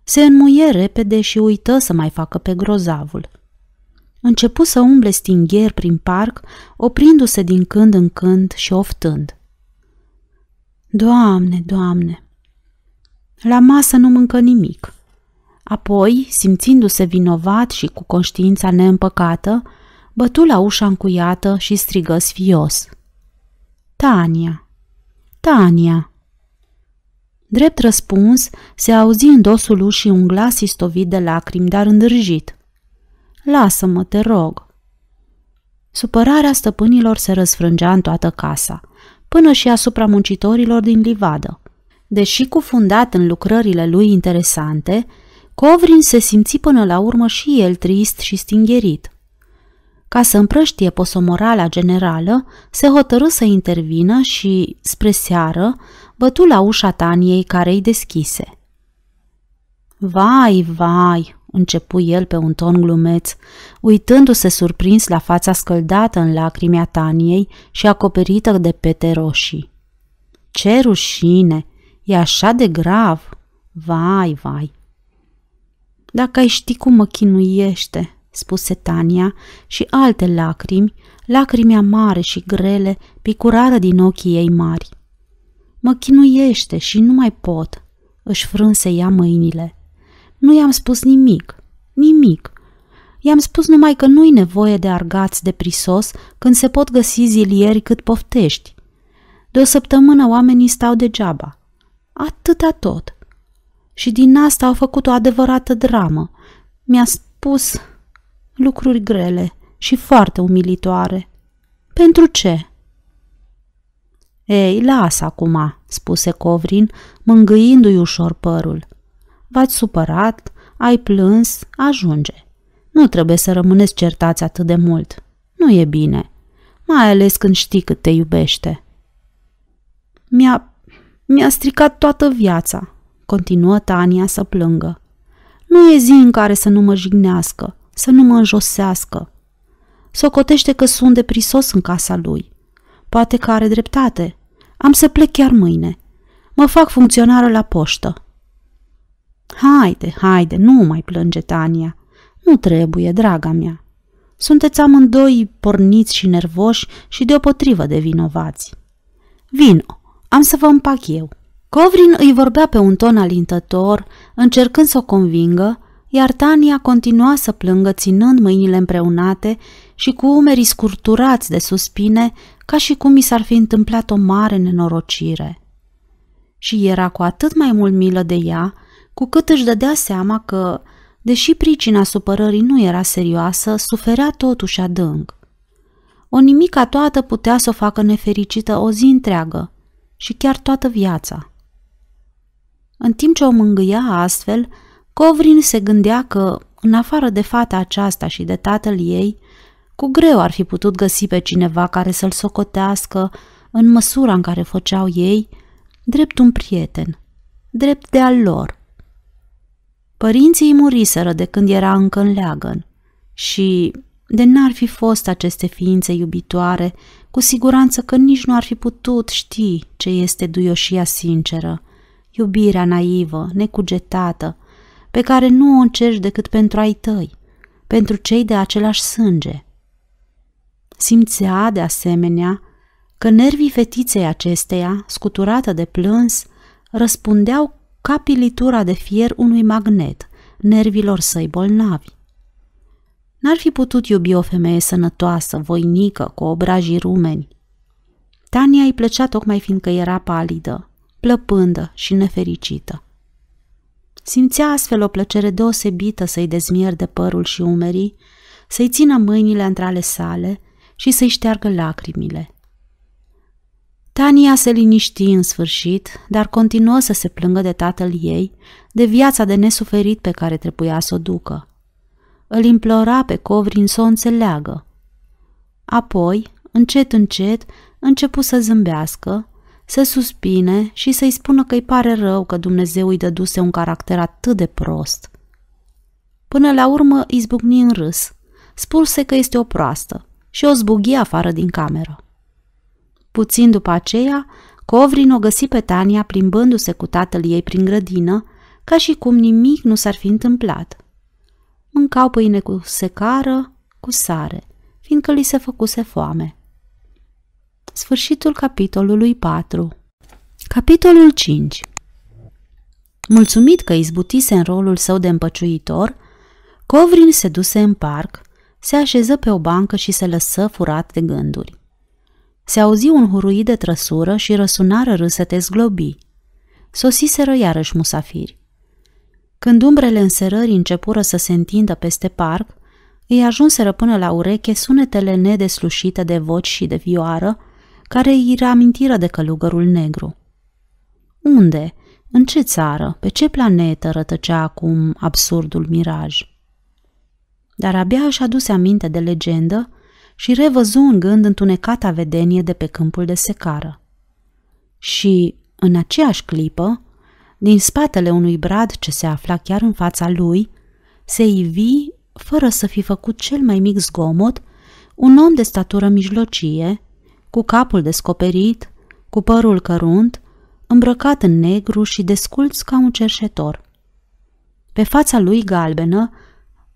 se înmuie repede și uită să mai facă pe grozavul – Începu să umble stingher prin parc, oprindu-se din când în când și oftând. Doamne, doamne! La masă nu mâncă nimic. Apoi, simțindu-se vinovat și cu conștiința neîmpăcată, bătu la ușa încuiată și strigă sfios. Tania! Tania! Drept răspuns, se auzi în dosul ușii un glas istovit de lacrimi, dar îndrăjit. Lasă-mă, te rog! Supărarea stăpânilor se răsfrângea în toată casa, până și asupra muncitorilor din livadă. Deși cufundat în lucrările lui interesante, Covrin se simți până la urmă și el trist și stingherit. Ca să împrăștie posomorala generală, se hotărâ să intervină și, spre seară, bătu la ușa Taniei care îi deschise. Vai, vai, începu el pe un ton glumeț, uitându-se surprins la fața scăldată în lacrimi a Taniei și acoperită de pete roșii. Ce rușine! E așa de grav! Vai, vai! Dacă ai ști cum mă chinuiește, spuse Tania și alte lacrimi, lacrimi amare și grele, picurară din ochii ei mari. Mă chinuiește și nu mai pot, își frânse ea mâinile. Nu i-am spus nimic, nimic. I-am spus numai că nu-i nevoie de argați de prisos când se pot găsi zilieri cât poftești. De o săptămână oamenii stau degeaba. Atâta tot. Și din asta au făcut o adevărată dramă. Mi-a spus lucruri grele și foarte umilitoare. Pentru ce? Ei, lasă acum, spuse Covrin, mângâindu-i ușor părul v-ați supărat, ai plâns, ajunge. Nu trebuie să rămâneți certați atât de mult. Nu e bine, mai ales când știi cât te iubește. Mi-a, mi-a stricat toată viața, continuă Tania să plângă. Nu e zi în care să nu mă jignească, să nu mă înjosească. Socotește că sunt de prisos în casa lui. Poate că are dreptate. Am să plec chiar mâine. Mă fac funcționară la poștă. Haide, haide, nu mai plânge Tania. Nu trebuie, draga mea. Sunteți amândoi porniți și nervoși și deopotrivă de vinovați. Vino, am să vă împac eu. Covrin îi vorbea pe un ton alintător, încercând să o convingă, iar Tania continua să plângă ținând mâinile împreunate și cu umerii scurturați de suspine, ca și cum i s-ar fi întâmplat o mare nenorocire. Și era cu atât mai mult milă de ea, cu cât își dădea seama că, deși pricina supărării nu era serioasă, suferea totuși adânc. O nimica toată putea să o facă nefericită o zi întreagă și chiar toată viața. În timp ce o mângâia astfel, Covrin se gândea că, în afară de fata aceasta și de tatăl ei, cu greu ar fi putut găsi pe cineva care să-l socotească, în măsura în care făceau ei, drept un prieten, drept de al lor, Părinții muriseră de când era încă în leagăn și, de n-ar fi fost aceste ființe iubitoare, cu siguranță că nici nu ar fi putut ști ce este duioșia sinceră, iubirea naivă, necugetată, pe care nu o încerci decât pentru ai tăi, pentru cei de același sânge. Simțea, de asemenea, că nervii fetiței acesteia, scuturată de plâns, răspundeau ca pilitura de fier unui magnet, nervilor săi bolnavi. N-ar fi putut iubi o femeie sănătoasă, voinică, cu obrajii rumeni. Tania îi plăcea tocmai fiindcă era palidă, plăpândă și nefericită. Simțea astfel o plăcere deosebită să-i dezmierde părul și umerii, să-i țină mâinile între ale sale și să-i șteargă lacrimile – Tania se liniști în sfârșit, dar continuă să se plângă de tatăl ei, de viața de nesuferit pe care trebuia să o ducă. Îl implora pe Covrin să o înțeleagă. Apoi, încet, încet, începu să zâmbească, să suspine și să-i spună că îi pare rău că Dumnezeu îi dăduse un caracter atât de prost. Până la urmă izbucni în râs, spuse că este o proastă și o zbughi afară din cameră. Puțin după aceea, Covrin o găsi pe Tania plimbându-se cu tatăl ei prin grădină, ca și cum nimic nu s-ar fi întâmplat. Mâncau pâine cu secară, cu sare, fiindcă li se făcuse foame. Sfârșitul capitolului 4 Capitolul 5 Mulțumit că izbutise în rolul său de împăciuitor, Covrin se duse în parc, se așeză pe o bancă și se lăsă furat de gânduri se auzi un hurui de trăsură și răsunară râsete zglobi. Sosiseră iarăși musafiri. Când umbrele înserării începură să se întindă peste parc, îi ajunseră până la ureche sunetele nedeslușite de voci și de vioară, care îi reamintiră de călugărul negru. Unde? În ce țară? Pe ce planetă rătăcea acum absurdul miraj? Dar abia își aduse aminte de legendă și revăzu în gând întunecata vedenie de pe câmpul de secară. Și, în aceeași clipă, din spatele unui brad ce se afla chiar în fața lui, se ivi, fără să fi făcut cel mai mic zgomot, un om de statură mijlocie, cu capul descoperit, cu părul cărunt, îmbrăcat în negru și desculț ca un cerșetor. Pe fața lui galbenă,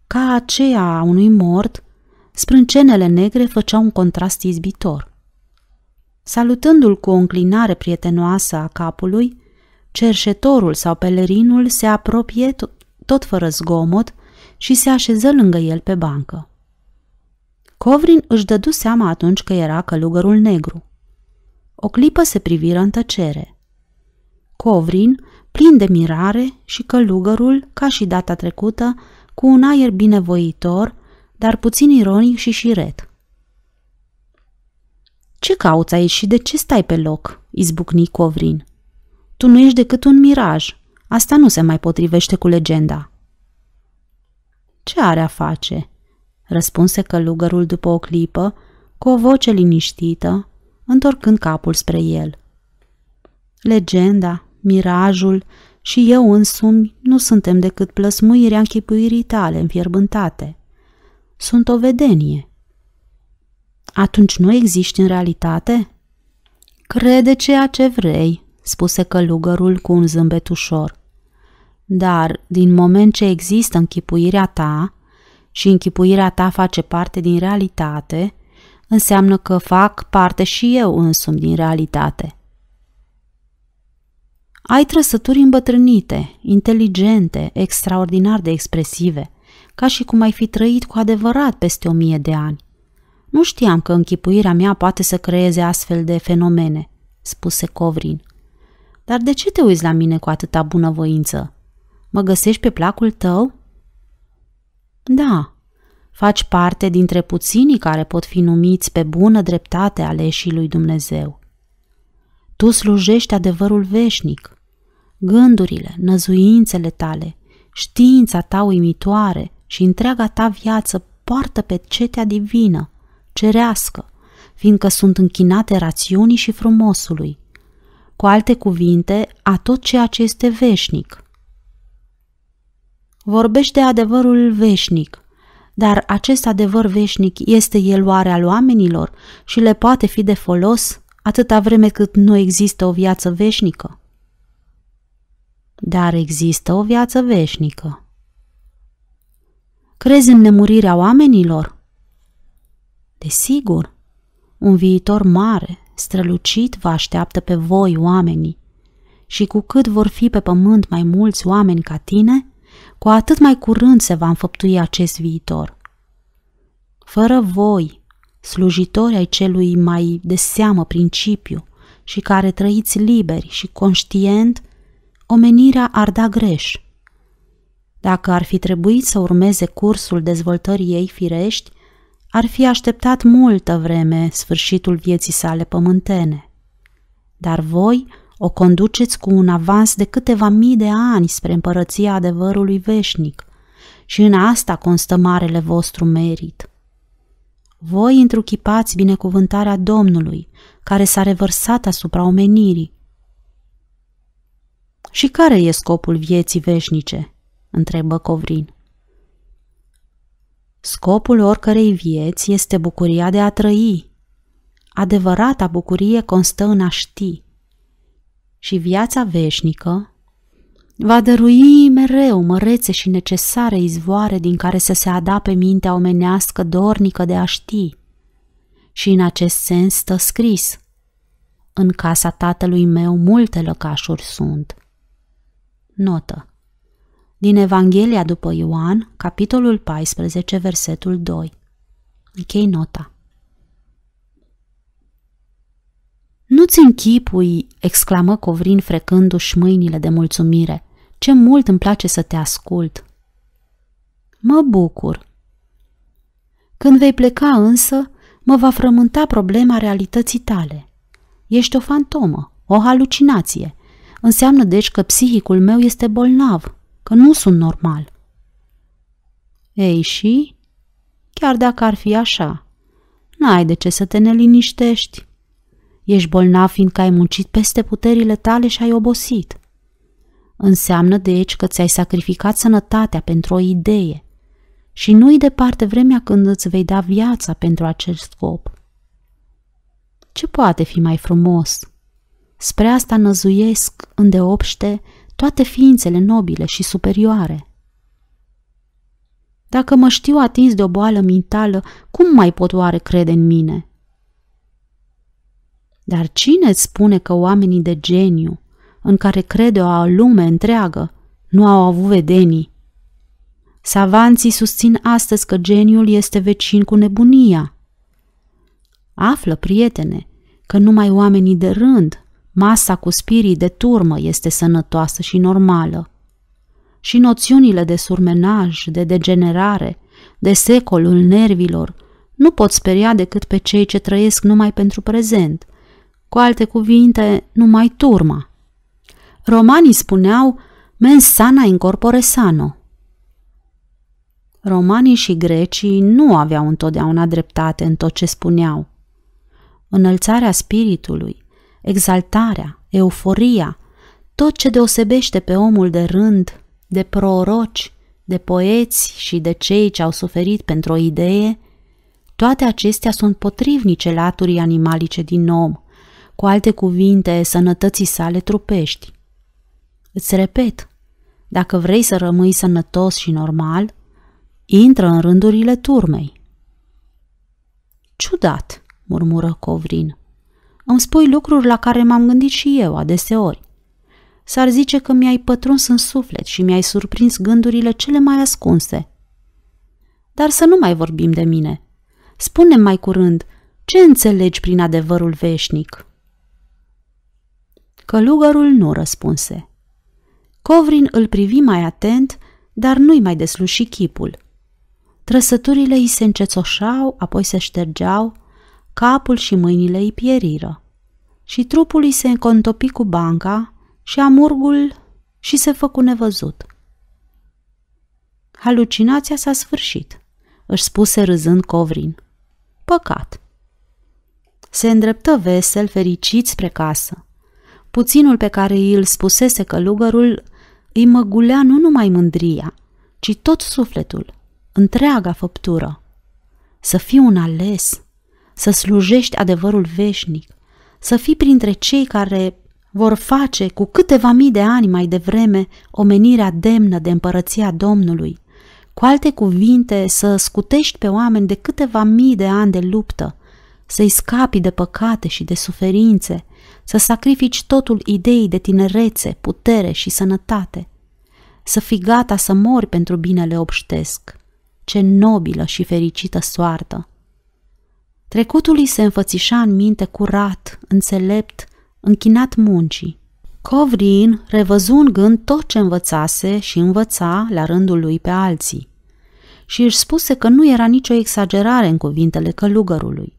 ca aceea a unui mort, sprâncenele negre făceau un contrast izbitor. Salutându-l cu o înclinare prietenoasă a capului, cerșetorul sau pelerinul se apropie tot fără zgomot și se așeză lângă el pe bancă. Covrin își dădu seama atunci că era călugărul negru. O clipă se priviră în tăcere. Covrin, plin de mirare și călugărul, ca și data trecută, cu un aer binevoitor, dar puțin ironic și șiret. Ce cauți aici și de ce stai pe loc?" izbucni Covrin. Tu nu ești decât un miraj. Asta nu se mai potrivește cu legenda." Ce are a face?" răspunse călugărul după o clipă, cu o voce liniștită, întorcând capul spre el. Legenda, mirajul și eu însumi nu suntem decât plăsmuirea închipuirii tale înfierbântate sunt o vedenie. Atunci nu existi în realitate? Crede ceea ce vrei, spuse călugărul cu un zâmbet ușor. Dar, din moment ce există închipuirea ta și închipuirea ta face parte din realitate, înseamnă că fac parte și eu însumi din realitate. Ai trăsături îmbătrânite, inteligente, extraordinar de expresive ca și cum ai fi trăit cu adevărat peste o mie de ani. Nu știam că închipuirea mea poate să creeze astfel de fenomene, spuse Covrin. Dar de ce te uiți la mine cu atâta bunăvoință? Mă găsești pe placul tău? Da, faci parte dintre puținii care pot fi numiți pe bună dreptate aleșii lui Dumnezeu. Tu slujești adevărul veșnic. Gândurile, năzuințele tale, știința ta uimitoare, și întreaga ta viață poartă pe cetea divină, cerească, fiindcă sunt închinate rațiunii și frumosului. Cu alte cuvinte, a tot ceea ce este veșnic. Vorbește adevărul veșnic, dar acest adevăr veșnic este eluare al oamenilor și le poate fi de folos atâta vreme cât nu există o viață veșnică. Dar există o viață veșnică. Crezi în nemurirea oamenilor? Desigur, un viitor mare, strălucit, vă așteaptă pe voi, oamenii. Și cu cât vor fi pe pământ mai mulți oameni ca tine, cu atât mai curând se va înfăptui acest viitor. Fără voi, slujitori ai celui mai de seamă principiu și care trăiți liberi și conștient, omenirea ar da greș. Dacă ar fi trebuit să urmeze cursul dezvoltării ei firești, ar fi așteptat multă vreme sfârșitul vieții sale pământene. Dar voi o conduceți cu un avans de câteva mii de ani spre împărăția adevărului veșnic și în asta constă marele vostru merit. Voi întruchipați binecuvântarea Domnului, care s-a revărsat asupra omenirii. Și care e scopul vieții veșnice? întrebă Covrin. Scopul oricărei vieți este bucuria de a trăi. Adevărata bucurie constă în a ști. Și viața veșnică va dărui mereu mărețe și necesare izvoare din care să se adape mintea omenească dornică de a ști. Și în acest sens stă scris. În casa tatălui meu multe lăcașuri sunt. Notă din Evanghelia după Ioan, capitolul 14, versetul 2. Închei nota. Nu-ți închipui, exclamă Covrin frecându-și mâinile de mulțumire. Ce mult îmi place să te ascult. Mă bucur. Când vei pleca însă, mă va frământa problema realității tale. Ești o fantomă, o halucinație. Înseamnă deci că psihicul meu este bolnav, că nu sunt normal. Ei și? Chiar dacă ar fi așa, n-ai de ce să te neliniștești. Ești bolnav fiindcă ai muncit peste puterile tale și ai obosit. Înseamnă deci că ți-ai sacrificat sănătatea pentru o idee și nu-i departe vremea când îți vei da viața pentru acest scop. Ce poate fi mai frumos? Spre asta năzuiesc îndeopște toate ființele nobile și superioare. Dacă mă știu atins de o boală mentală, cum mai pot oare crede în mine? Dar cine îți spune că oamenii de geniu, în care crede o lume întreagă, nu au avut vedenii? Savanții susțin astăzi că geniul este vecin cu nebunia. Află, prietene, că numai oamenii de rând Masa cu spirii de turmă este sănătoasă și normală. Și noțiunile de surmenaj, de degenerare, de secolul nervilor, nu pot speria decât pe cei ce trăiesc numai pentru prezent. Cu alte cuvinte, numai turma. Romanii spuneau mens sana in corpore sano. Romanii și grecii nu aveau întotdeauna dreptate în tot ce spuneau. Înălțarea spiritului, exaltarea, euforia, tot ce deosebește pe omul de rând, de proroci, de poeți și de cei ce au suferit pentru o idee, toate acestea sunt potrivnice laturii animalice din om, cu alte cuvinte, sănătății sale trupești. Îți repet, dacă vrei să rămâi sănătos și normal, intră în rândurile turmei. Ciudat, murmură Covrin. Îmi spui lucruri la care m-am gândit și eu adeseori. S-ar zice că mi-ai pătruns în suflet și mi-ai surprins gândurile cele mai ascunse. Dar să nu mai vorbim de mine. spune mai curând, ce înțelegi prin adevărul veșnic? Călugărul nu răspunse. Covrin îl privi mai atent, dar nu-i mai desluși chipul. Trăsăturile îi se încețoșau, apoi se ștergeau, capul și mâinile îi pieriră și trupul îi se contopi cu banca și amurgul și se făcu nevăzut. Halucinația s-a sfârșit, își spuse râzând Covrin. Păcat. Se îndreptă vesel, fericit spre casă. Puținul pe care îl spusese călugărul îi măgulea nu numai mândria, ci tot sufletul, întreaga făptură. Să fiu un ales, să slujești adevărul veșnic, să fii printre cei care vor face cu câteva mii de ani mai devreme omenirea demnă de împărăția Domnului. Cu alte cuvinte, să scutești pe oameni de câteva mii de ani de luptă, să-i scapi de păcate și de suferințe, să sacrifici totul ideii de tinerețe, putere și sănătate, să fii gata să mori pentru binele obștesc. Ce nobilă și fericită soartă! Trecutul îi se înfățișa în minte curat, înțelept, închinat muncii. Covrin revăzu în gând tot ce învățase și învăța la rândul lui pe alții și își spuse că nu era nicio exagerare în cuvintele călugărului.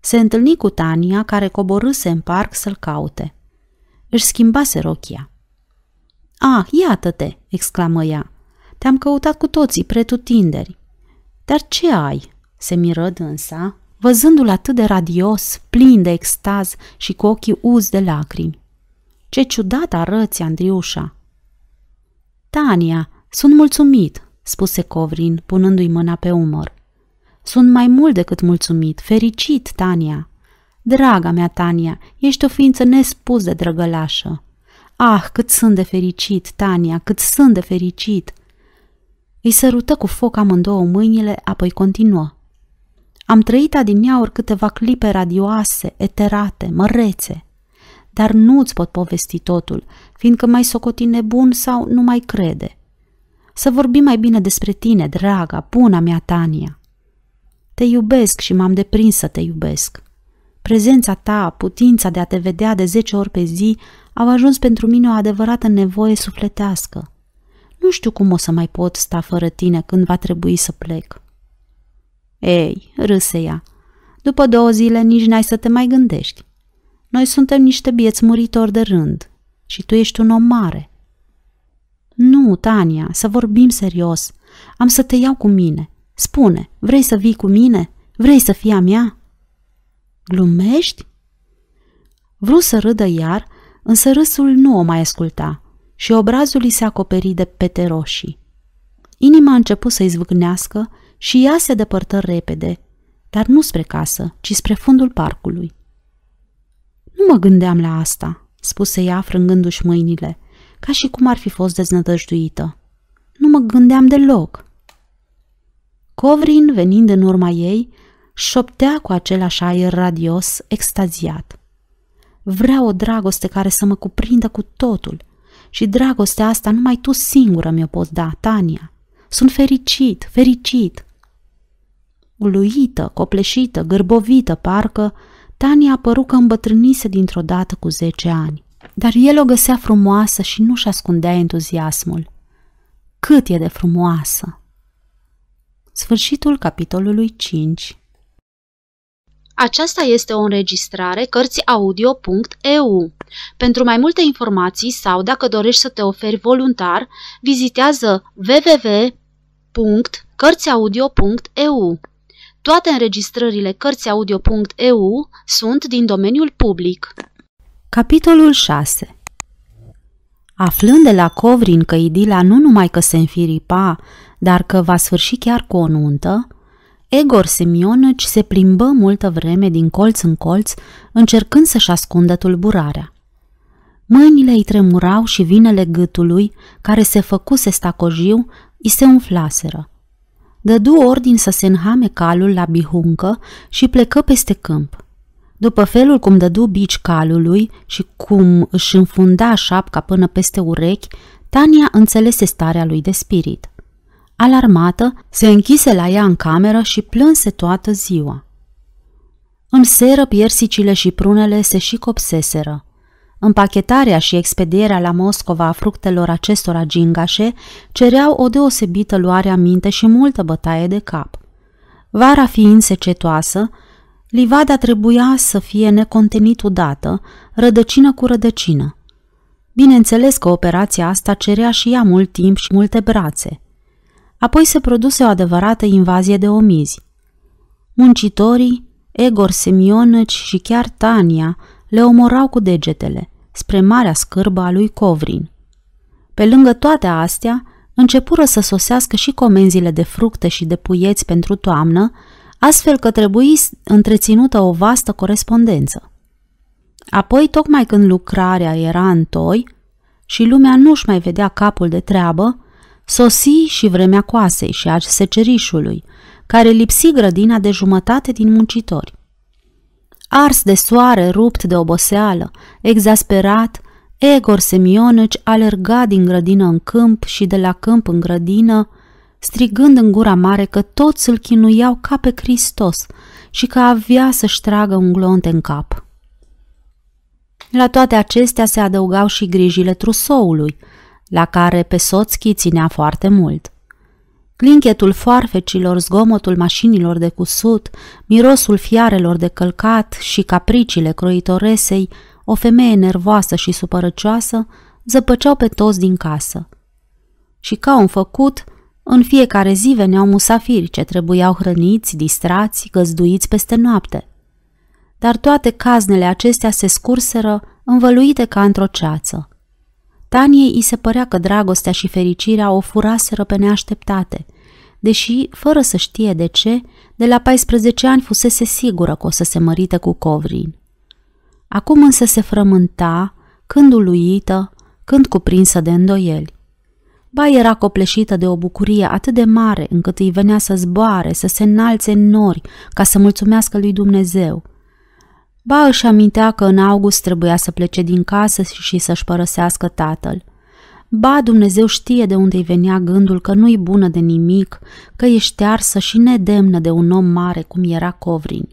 Se întâlni cu Tania, care coborâse în parc să-l caute. Își schimbase rochia. Ah, iată-te!" exclamă ea. Te-am căutat cu toții pretutinderi. Dar ce ai? Se miră dânsa, văzându-l atât de radios, plin de extaz și cu ochii uzi de lacrimi. Ce ciudat arăți, Andriușa! Tania, sunt mulțumit, spuse Covrin, punându-i mâna pe umăr. Sunt mai mult decât mulțumit, fericit, Tania. Draga mea, Tania, ești o ființă nespus de drăgălașă. Ah, cât sunt de fericit, Tania, cât sunt de fericit! Îi sărută cu foc amândouă mâinile, apoi continuă. Am trăit adineauri câteva clipe radioase, eterate, mărețe, dar nu-ți pot povesti totul, fiindcă mai socoti nebun sau nu mai crede. Să vorbim mai bine despre tine, draga, puna mea, Tania. Te iubesc și m-am deprins să te iubesc. Prezența ta, putința de a te vedea de zece ori pe zi, au ajuns pentru mine o adevărată nevoie sufletească. Nu știu cum o să mai pot sta fără tine când va trebui să plec. Ei, râse ea, după două zile nici n-ai să te mai gândești. Noi suntem niște bieți muritori de rând și tu ești un om mare. Nu, Tania, să vorbim serios. Am să te iau cu mine. Spune, vrei să vii cu mine? Vrei să fii a mea? Glumești? Vru să râdă iar, însă râsul nu o mai asculta și obrazul îi se acoperi de pete roșii. Inima a început să-i zvâcnească și ea se depărtă repede, dar nu spre casă, ci spre fundul parcului. Nu mă gândeam la asta, spuse ea frângându-și mâinile, ca și cum ar fi fost deznădăjduită. Nu mă gândeam deloc. Covrin, venind în urma ei, șoptea cu același aer radios, extaziat. Vreau o dragoste care să mă cuprindă cu totul și dragostea asta numai tu singură mi-o poți da, Tania. Sunt fericit, fericit uluită, copleșită, gârbovită, parcă, Tania a părut că îmbătrânise dintr-o dată cu zece ani. Dar el o găsea frumoasă și nu-și ascundea entuziasmul. Cât e de frumoasă! Sfârșitul capitolului 5 aceasta este o înregistrare audio.eu. Pentru mai multe informații sau dacă dorești să te oferi voluntar, vizitează www.cărțiaudio.eu. Toate înregistrările Cărțiaudio.eu sunt din domeniul public. Capitolul 6 Aflând de la Covrin că idila nu numai că se înfiripa, dar că va sfârși chiar cu o nuntă, Egor Semionăci se plimbă multă vreme din colț în colț, încercând să-și ascundă tulburarea. Mâinile îi tremurau și vinele gâtului, care se făcuse stacojiu, îi se umflaseră – dădu ordin să se înhame calul la bihuncă și plecă peste câmp. După felul cum dădu bici calului și cum își înfunda șapca până peste urechi, Tania înțelese starea lui de spirit. Alarmată, se închise la ea în cameră și plânse toată ziua. În seră piersicile și prunele se și copseseră. Împachetarea și expedierea la Moscova a fructelor acestora gingașe cereau o deosebită luare a minte și multă bătaie de cap. Vara fiind secetoasă, livada trebuia să fie necontenit udată, rădăcină cu rădăcină. Bineînțeles că operația asta cerea și ea mult timp și multe brațe. Apoi se produse o adevărată invazie de omizi. Muncitorii, Egor Semionăci și chiar Tania – le omorau cu degetele, spre marea scârbă a lui Covrin. Pe lângă toate astea, începură să sosească și comenzile de fructe și de puieți pentru toamnă, astfel că trebuie întreținută o vastă corespondență. Apoi, tocmai când lucrarea era în toi și lumea nu-și mai vedea capul de treabă, sosi și vremea coasei și a secerișului, care lipsi grădina de jumătate din muncitori. Ars de soare, rupt de oboseală, exasperat, Egor Semionici alerga din grădină în câmp și de la câmp în grădină, strigând în gura mare că toți îl chinuiau ca pe Hristos și că avea să-și tragă un glonte în cap. La toate acestea se adăugau și grijile trusoului, la care pe soț ținea foarte mult – Clinchetul foarfecilor, zgomotul mașinilor de cusut, mirosul fiarelor de călcat și capriciile croitoresei, o femeie nervoasă și supărăcioasă, zăpăceau pe toți din casă. Și ca un făcut, în fiecare zi veneau musafiri ce trebuiau hrăniți, distrați, găzduiți peste noapte. Dar toate caznele acestea se scurseră, învăluite ca într-o ceață – Taniei îi se părea că dragostea și fericirea o furaseră pe neașteptate, deși, fără să știe de ce, de la 14 ani fusese sigură că o să se mărite cu Covrin. Acum însă se frământa, când uluită, când cuprinsă de îndoieli. Ba era copleșită de o bucurie atât de mare încât îi venea să zboare, să se înalțe în nori, ca să mulțumească lui Dumnezeu – Ba își amintea că în august trebuia să plece din casă și să-și părăsească tatăl. Ba Dumnezeu știe de unde-i venea gândul că nu-i bună de nimic, că ești arsă și nedemnă de un om mare cum era Covrin.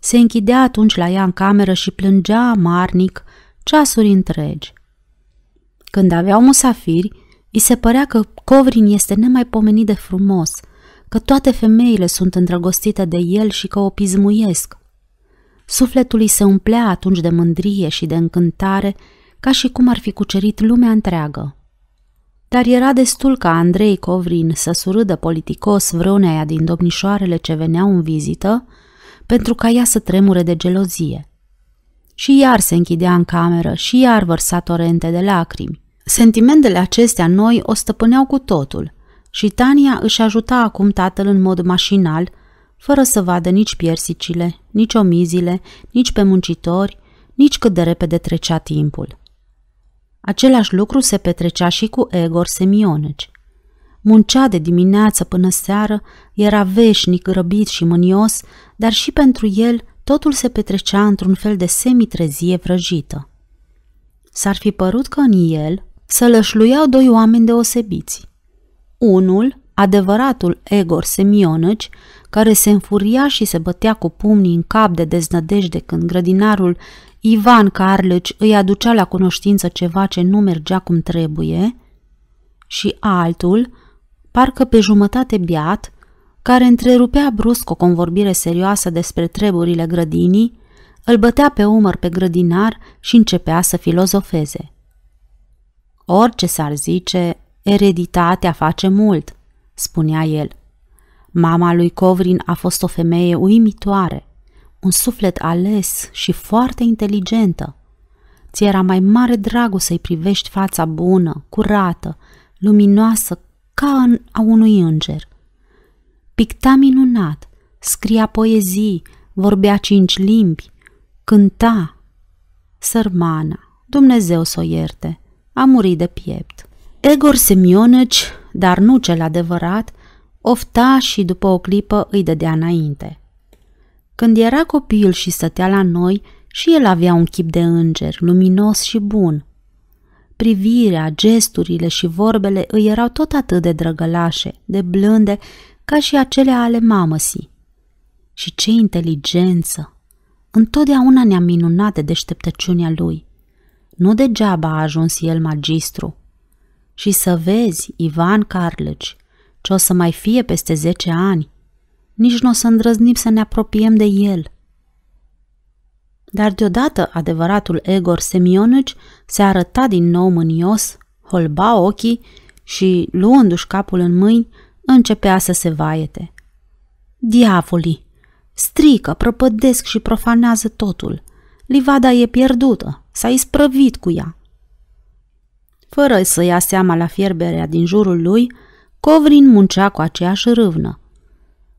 Se închidea atunci la ea în cameră și plângea amarnic ceasuri întregi. Când aveau musafiri, îi se părea că Covrin este nemaipomenit de frumos, că toate femeile sunt îndrăgostite de el și că o pismuiesc – Sufletul îi se umplea atunci de mândrie și de încântare, ca și cum ar fi cucerit lumea întreagă. Dar era destul ca Andrei Covrin să surâdă politicos vreunea din domnișoarele ce veneau în vizită, pentru ca ea să tremure de gelozie. Și iar se închidea în cameră și iar vărsa torente de lacrimi. Sentimentele acestea noi o stăpâneau cu totul și Tania își ajuta acum tatăl în mod mașinal – fără să vadă nici piersicile, nici omizile, nici pe muncitori, nici cât de repede trecea timpul. Același lucru se petrecea și cu Egor Semionici. Muncea de dimineață până seară, era veșnic, răbit și mânios, dar și pentru el totul se petrecea într-un fel de semitrezie vrăjită. S-ar fi părut că în el sălășluiau doi oameni deosebiți. Unul, adevăratul Egor Semionici, care se înfuria și se bătea cu pumnii în cap de deznădejde când grădinarul Ivan Carlici îi aducea la cunoștință ceva ce nu mergea cum trebuie, și altul, parcă pe jumătate biat, care întrerupea brusc o convorbire serioasă despre treburile grădinii, îl bătea pe umăr pe grădinar și începea să filozofeze. Orice s-ar zice, ereditatea face mult, spunea el – Mama lui Covrin a fost o femeie uimitoare, un suflet ales și foarte inteligentă. Ți era mai mare dragul să-i privești fața bună, curată, luminoasă, ca în a unui înger. Picta minunat, scria poezii, vorbea cinci limbi, cânta. Sărmana, Dumnezeu să o ierte, a murit de piept. Egor Semionăci, dar nu cel adevărat, ofta și după o clipă îi dădea înainte. Când era copil și stătea la noi, și el avea un chip de înger, luminos și bun. Privirea, gesturile și vorbele îi erau tot atât de drăgălașe, de blânde, ca și acele ale mamăsii. Și ce inteligență! Întotdeauna ne-am minunat de deșteptăciunea lui. Nu degeaba a ajuns el magistru. Și să vezi, Ivan Carlăci, ce o să mai fie peste zece ani. Nici nu o să îndrăznim să ne apropiem de el. Dar deodată adevăratul Egor Semionici se arăta din nou mânios, holba ochii și, luându-și capul în mâini, începea să se vaiete. Diavolii! Strică, prăpădesc și profanează totul. Livada e pierdută, s-a isprăvit cu ea. Fără să ia seama la fierberea din jurul lui, Covrin muncea cu aceeași râvnă.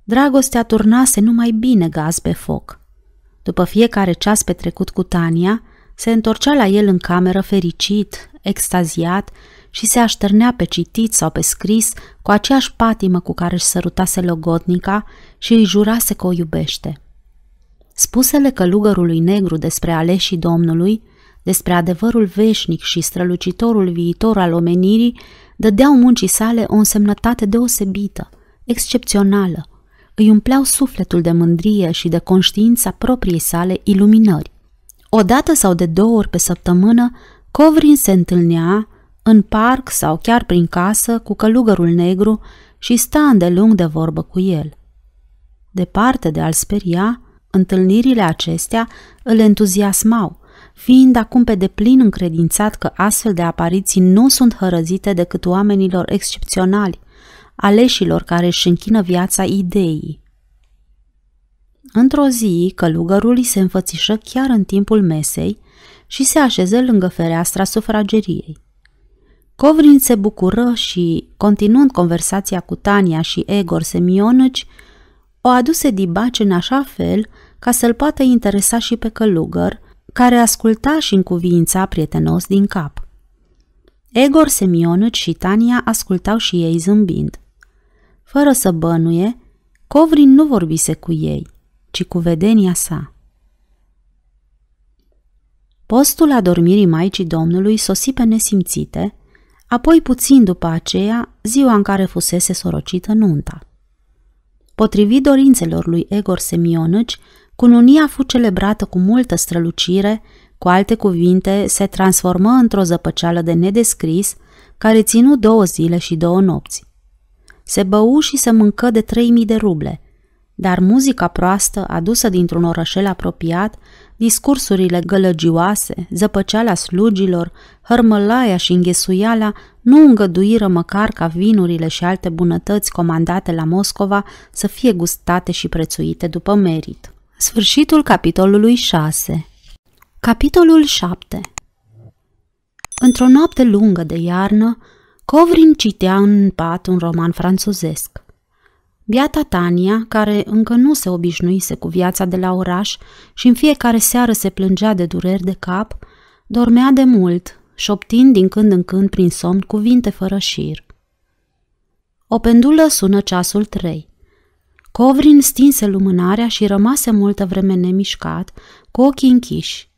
Dragostea turnase numai bine gaz pe foc. După fiecare ceas petrecut cu Tania, se întorcea la el în cameră fericit, extaziat și se așternea pe citit sau pe scris cu aceeași patimă cu care își sărutase logodnica și îi jurase că o iubește. Spusele călugărului negru despre aleșii Domnului, despre adevărul veșnic și strălucitorul viitor al omenirii, dădeau muncii sale o însemnătate deosebită, excepțională, îi umpleau sufletul de mândrie și de conștiința propriei sale iluminări. dată sau de două ori pe săptămână, Covrin se întâlnea în parc sau chiar prin casă cu călugărul negru și sta îndelung de vorbă cu el. Departe de a-l speria, întâlnirile acestea îl entuziasmau fiind acum pe deplin încredințat că astfel de apariții nu sunt hărăzite decât oamenilor excepționali, aleșilor care își închină viața ideii. Într-o zi, călugărul îi se înfățișă chiar în timpul mesei și se așeză lângă fereastra sufrageriei. Covrin se bucură și, continuând conversația cu Tania și Egor Semionici, o aduse dibace în așa fel ca să-l poată interesa și pe călugăr, care asculta și încuviința prietenos din cap. Egor Semionic și Tania ascultau și ei zâmbind. Fără să bănuie, Covrin nu vorbise cu ei, ci cu vedenia sa. Postul adormirii Maicii Domnului sosi pe nesimțite, apoi puțin după aceea, ziua în care fusese sorocită nunta. Potrivit dorințelor lui Egor Semionăci, Cununia a fost celebrată cu multă strălucire, cu alte cuvinte, se transformă într-o zăpăceală de nedescris, care ținu două zile și două nopți. Se bău și se mâncă de 3000 de ruble, dar muzica proastă adusă dintr-un orășel apropiat, discursurile gălăgioase, zăpăceala slugilor, hărmălaia și înghesuiala nu îngăduiră măcar ca vinurile și alte bunătăți comandate la Moscova să fie gustate și prețuite după merit. Sfârșitul capitolului 6 Capitolul 7 Într-o noapte lungă de iarnă, Covrin citea în pat un roman franțuzesc. Biata Tania, care încă nu se obișnuise cu viața de la oraș și în fiecare seară se plângea de dureri de cap, dormea de mult, șoptind din când în când prin somn cuvinte fără șir. O pendulă sună ceasul trei. Covrin stinse lumânarea și rămase multă vreme nemișcat, cu ochii închiși.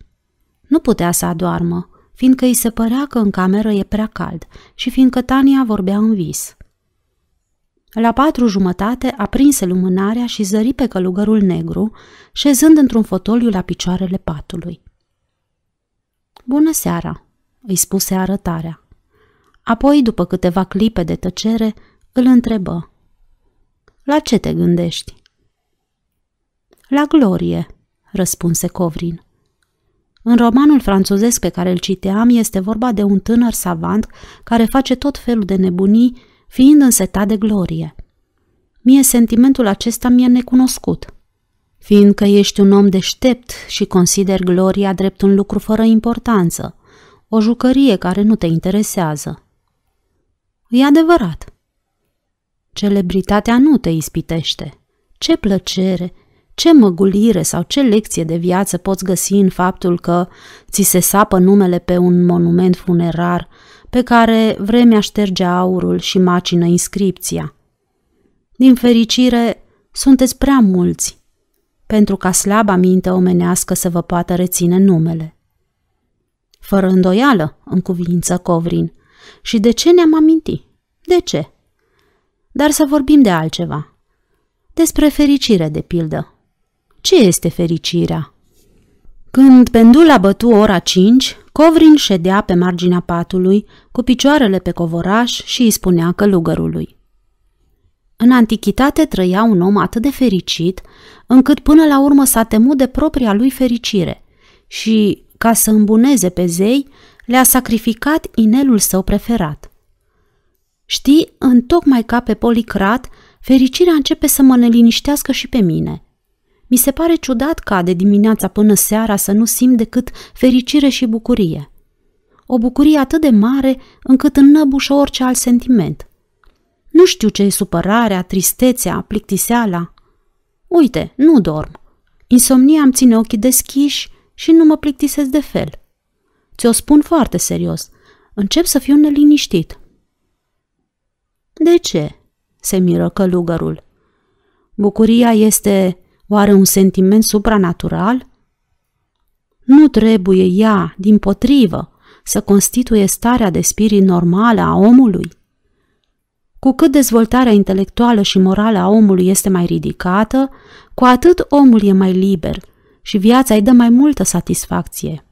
Nu putea să adoarmă, fiindcă îi se părea că în cameră e prea cald și fiindcă Tania vorbea în vis. La patru jumătate aprinse lumânarea și zări pe călugărul negru, șezând într-un fotoliu la picioarele patului. Bună seara, îi spuse arătarea. Apoi, după câteva clipe de tăcere, îl întrebă. La ce te gândești? La glorie, răspunse Covrin. În romanul franțuzesc pe care îl citeam este vorba de un tânăr savant care face tot felul de nebunii, fiind însetat de glorie. Mie sentimentul acesta mi-e necunoscut. Fiindcă ești un om deștept și consider gloria drept un lucru fără importanță, o jucărie care nu te interesează. E adevărat, Celebritatea nu te ispitește. Ce plăcere, ce măgulire sau ce lecție de viață poți găsi în faptul că ți se sapă numele pe un monument funerar pe care vremea șterge aurul și macină inscripția. Din fericire, sunteți prea mulți pentru ca slaba minte omenească să vă poată reține numele. Fără îndoială, în cuvință Covrin. Și de ce ne-am aminti? De ce? dar să vorbim de altceva. Despre fericire, de pildă. Ce este fericirea? Când pendula bătu ora 5, Covrin ședea pe marginea patului, cu picioarele pe covoraș și îi spunea călugărului. În antichitate trăia un om atât de fericit, încât până la urmă s-a temut de propria lui fericire și, ca să îmbuneze pe zei, le-a sacrificat inelul său preferat. Știi, tocmai ca pe policrat, fericirea începe să mă neliniștească și pe mine. Mi se pare ciudat ca de dimineața până seara să nu simt decât fericire și bucurie. O bucurie atât de mare încât înnăbușă orice alt sentiment. Nu știu ce e supărarea, tristețea, plictiseala. Uite, nu dorm. Insomnia îmi ține ochii deschiși și nu mă plictisesc de fel. Ți-o spun foarte serios. Încep să fiu neliniștit. De ce?" se miră călugărul. Bucuria este oare un sentiment supranatural? Nu trebuie ea, din potrivă, să constituie starea de spirit normală a omului. Cu cât dezvoltarea intelectuală și morală a omului este mai ridicată, cu atât omul e mai liber și viața îi dă mai multă satisfacție.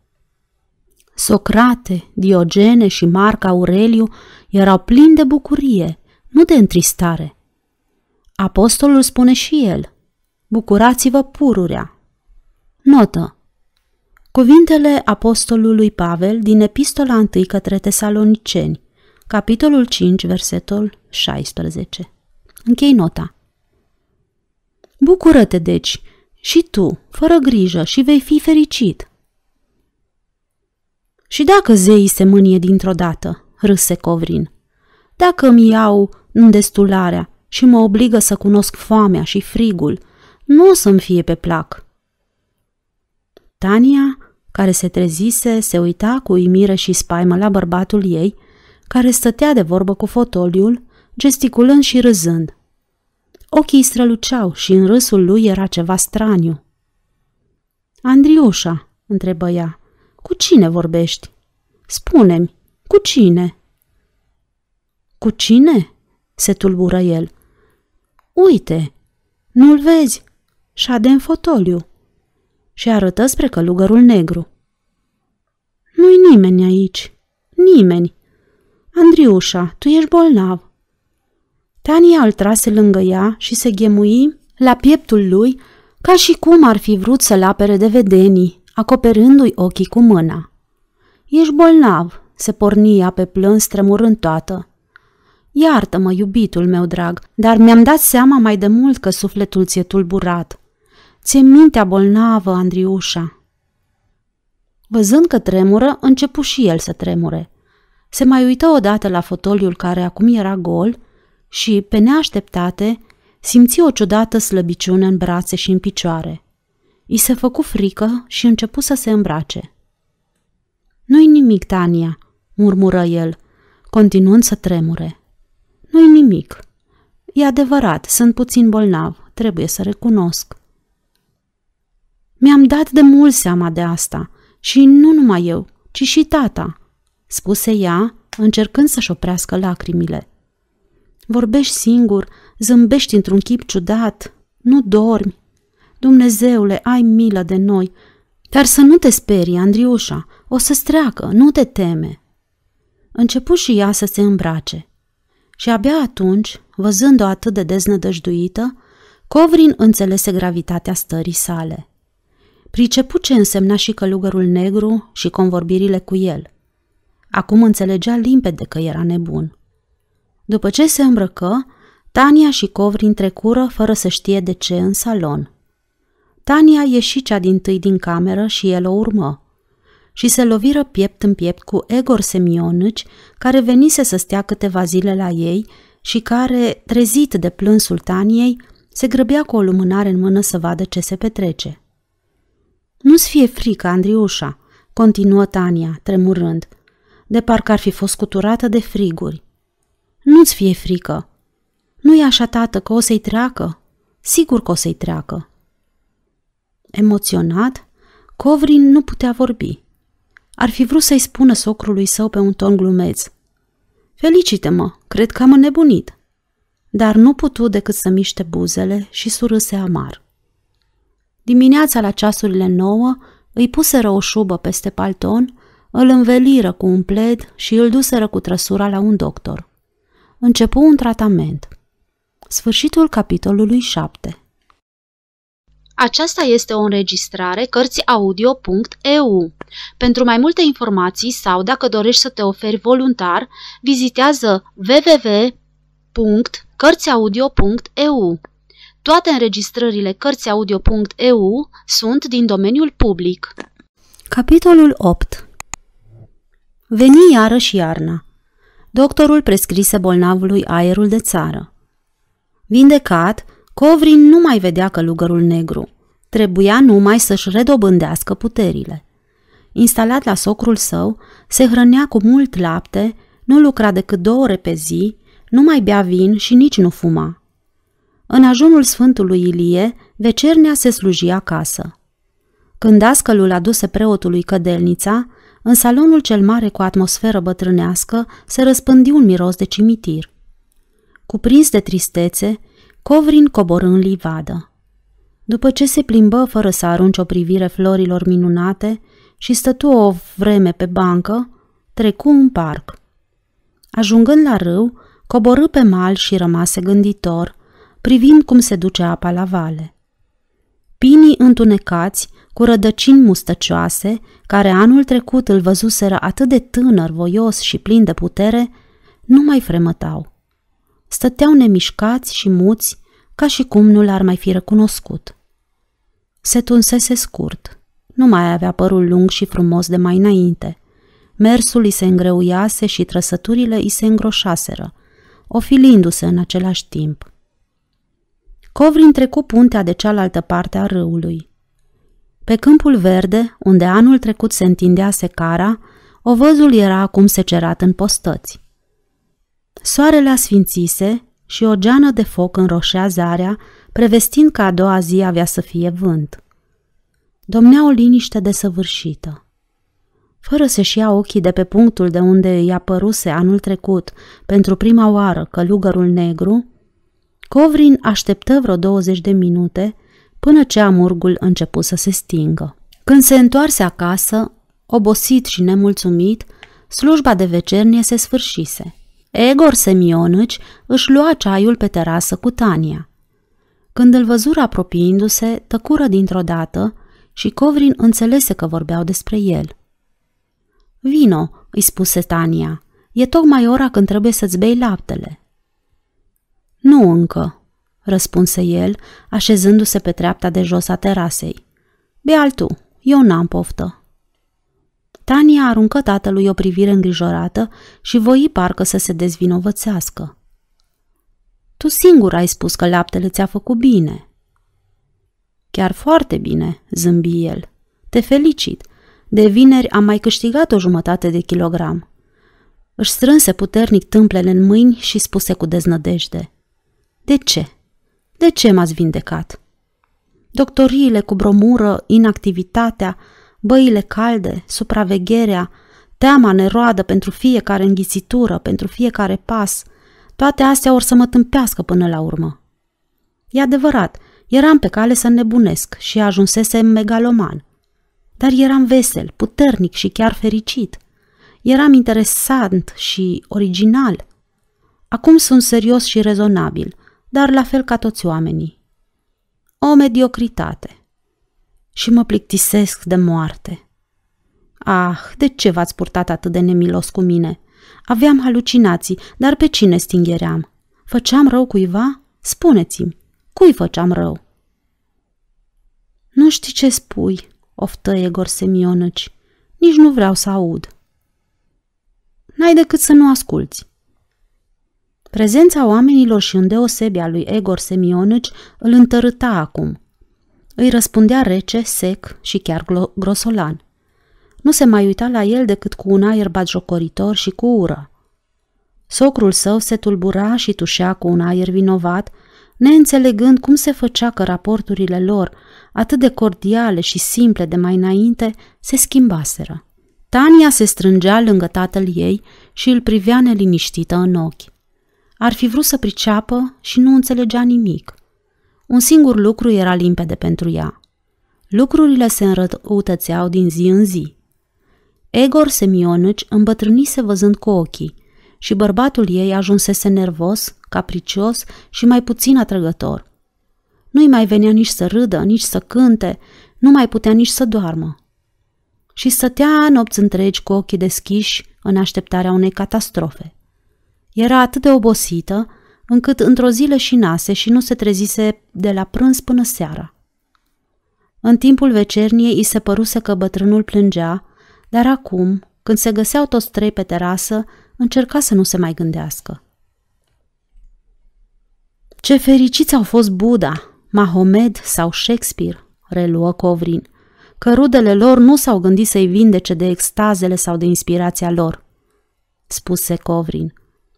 Socrate, Diogene și Marc Aureliu erau plini de bucurie nu de întristare. Apostolul spune și el, bucurați-vă pururea. Notă. Cuvintele apostolului Pavel din epistola 1 către tesaloniceni, capitolul 5, versetul 16. Închei nota. Bucură-te, deci, și tu, fără grijă, și vei fi fericit. Și dacă zeii se mânie dintr-o dată, râse Covrin, dacă îmi iau îndestularea și mă obligă să cunosc foamea și frigul. Nu o să-mi fie pe plac. Tania, care se trezise, se uita cu uimire și spaimă la bărbatul ei, care stătea de vorbă cu fotoliul, gesticulând și râzând. Ochii străluceau și în râsul lui era ceva straniu. Andriușa, întrebă ea, cu cine vorbești? Spune-mi, cu cine? Cu cine? se tulbură el. Uite, nu-l vezi, șade în fotoliu și arătă spre călugărul negru. Nu-i nimeni aici, nimeni. Andriușa, tu ești bolnav. Tania îl trase lângă ea și se ghemui la pieptul lui ca și cum ar fi vrut să-l apere de vedenii, acoperându-i ochii cu mâna. Ești bolnav, se porni ea pe plâns tremurând toată. Iartă-mă, iubitul meu drag, dar mi-am dat seama mai de mult că sufletul ți-e tulburat. Ți-e mintea bolnavă, Andriușa. Văzând că tremură, începu și el să tremure. Se mai uită odată la fotoliul care acum era gol și, pe neașteptate, simți o ciudată slăbiciune în brațe și în picioare. I se făcu frică și începu să se îmbrace. Nu-i nimic, Tania, murmură el, continuând să tremure. Nu-i nimic. E adevărat, sunt puțin bolnav, trebuie să recunosc. Mi-am dat de mult seama de asta și nu numai eu, ci și tata, spuse ea, încercând să-și oprească lacrimile. Vorbești singur, zâmbești într-un chip ciudat, nu dormi. Dumnezeule, ai milă de noi, dar să nu te sperii, Andriușa, o să-ți treacă, nu te teme. Începu și ea să se îmbrace. Și abia atunci, văzând-o atât de deznădăjduită, Covrin înțelese gravitatea stării sale. Priceput ce însemna și călugărul negru și convorbirile cu el. Acum înțelegea limpede că era nebun. După ce se îmbrăcă, Tania și Covrin trecură fără să știe de ce în salon. Tania ieși cea din tâi din cameră și el o urmă și se loviră piept în piept cu Egor Semionici, care venise să stea câteva zile la ei și care, trezit de plânsul Taniei, se grăbea cu o lumânare în mână să vadă ce se petrece. Nu-ți fie frică, Andriușa, continuă Tania, tremurând, de parcă ar fi fost cuturată de friguri. Nu-ți fie frică. Nu-i așa, tată, că o să-i treacă? Sigur că o să-i treacă. Emoționat, Covrin nu putea vorbi. Ar fi vrut să-i spună socrului său pe un ton glumeț. Felicite-mă, cred că am înnebunit. Dar nu putu decât să miște buzele și surâse amar. Dimineața la ceasurile nouă îi puseră o șubă peste palton, îl înveliră cu un pled și îl duseră cu trăsura la un doctor. Începu un tratament. Sfârșitul capitolului 7 aceasta este o înregistrare Cărțiaudio.eu. Pentru mai multe informații sau dacă dorești să te oferi voluntar, vizitează www.cărțiaudio.eu. Toate înregistrările Cărțiaudio.eu sunt din domeniul public. Capitolul 8 Veni iarăși iarna. Doctorul prescrise bolnavului aerul de țară. Vindecat, Covrin nu mai vedea călugărul negru. Trebuia numai să-și redobândească puterile. Instalat la socrul său, se hrănea cu mult lapte, nu lucra decât două ore pe zi, nu mai bea vin și nici nu fuma. În ajunul Sfântului Ilie, vecernea se sluji acasă. Când ascălul aduse preotului cădelnița, în salonul cel mare cu atmosferă bătrânească se răspândi un miros de cimitir. Cuprins de tristețe, Covrin coborâ în livadă. După ce se plimbă fără să arunce o privire florilor minunate și stătu o vreme pe bancă, trecu în parc. Ajungând la râu, coborâ pe mal și rămase gânditor, privind cum se duce apa la vale. Pinii întunecați, cu rădăcini mustăcioase, care anul trecut îl văzuseră atât de tânăr, voios și plin de putere, nu mai fremătau stăteau nemișcați și muți, ca și cum nu l-ar mai fi recunoscut. Se tunsese scurt, nu mai avea părul lung și frumos de mai înainte. Mersul îi se îngreuiase și trăsăturile îi se îngroșaseră, ofilindu-se în același timp. Covrin trecu puntea de cealaltă parte a râului. Pe câmpul verde, unde anul trecut se întindea secara, ovăzul era acum secerat în postăți. Soarele asfințise și o geană de foc înroșea zarea, prevestind că a doua zi avea să fie vânt. Domnea o liniște desăvârșită. Fără să-și ia ochii de pe punctul de unde îi apăruse anul trecut, pentru prima oară, călugărul negru, Covrin așteptă vreo 20 de minute până ce amurgul început să se stingă. Când se întoarse acasă, obosit și nemulțumit, slujba de vecernie se sfârșise – Egor Semionici își lua ceaiul pe terasă cu Tania. Când îl văzură apropiindu-se, tăcură dintr-o dată și Covrin înțelese că vorbeau despre el. Vino, îi spuse Tania, e tocmai ora când trebuie să-ți bei laptele. Nu încă, răspunse el, așezându-se pe treapta de jos a terasei. Bea tu, eu n-am poftă. Tania aruncă tatălui o privire îngrijorată și voi parcă să se dezvinovățească. Tu singur ai spus că laptele ți-a făcut bine. Chiar foarte bine, zâmbi el. Te felicit. De vineri am mai câștigat o jumătate de kilogram. Își strânse puternic tâmplele în mâini și spuse cu deznădejde. De ce? De ce m-ați vindecat? Doctoriile cu bromură, inactivitatea, băile calde, supravegherea, teama neroadă pentru fiecare înghițitură, pentru fiecare pas, toate astea or să mă tâmpească până la urmă. E adevărat, eram pe cale să nebunesc și ajunsesem megaloman. Dar eram vesel, puternic și chiar fericit. Eram interesant și original. Acum sunt serios și rezonabil, dar la fel ca toți oamenii. O mediocritate și mă plictisesc de moarte. Ah, de ce v-ați purtat atât de nemilos cu mine? Aveam halucinații, dar pe cine stingeream? Făceam rău cuiva? Spuneți-mi, cui făceam rău? Nu știi ce spui, oftă Egor Semionăci, Nici nu vreau să aud. N-ai decât să nu asculți. Prezența oamenilor și îndeosebia lui Egor Semionăci îl întărâta acum – îi răspundea rece, sec și chiar grosolan. Nu se mai uita la el decât cu un aer batjocoritor și cu ură. Socrul său se tulbura și tușea cu un aer vinovat, neînțelegând cum se făcea că raporturile lor, atât de cordiale și simple de mai înainte, se schimbaseră. Tania se strângea lângă tatăl ei și îl privea neliniștită în ochi. Ar fi vrut să priceapă și nu înțelegea nimic – un singur lucru era limpede pentru ea. Lucrurile se înrăutățeau din zi în zi. Egor Semionici îmbătrânise văzând cu ochii și bărbatul ei ajunsese nervos, capricios și mai puțin atrăgător. Nu-i mai venea nici să râdă, nici să cânte, nu mai putea nici să doarmă. Și stătea nopți întregi cu ochii deschiși în așteptarea unei catastrofe. Era atât de obosită încât într-o zi leșinase și nu se trezise de la prânz până seara. În timpul vecerniei îi se păruse că bătrânul plângea, dar acum, când se găseau toți trei pe terasă, încerca să nu se mai gândească. Ce fericiți au fost Buddha, Mahomed sau Shakespeare, reluă Covrin, că rudele lor nu s-au gândit să-i vindece de extazele sau de inspirația lor, spuse Covrin.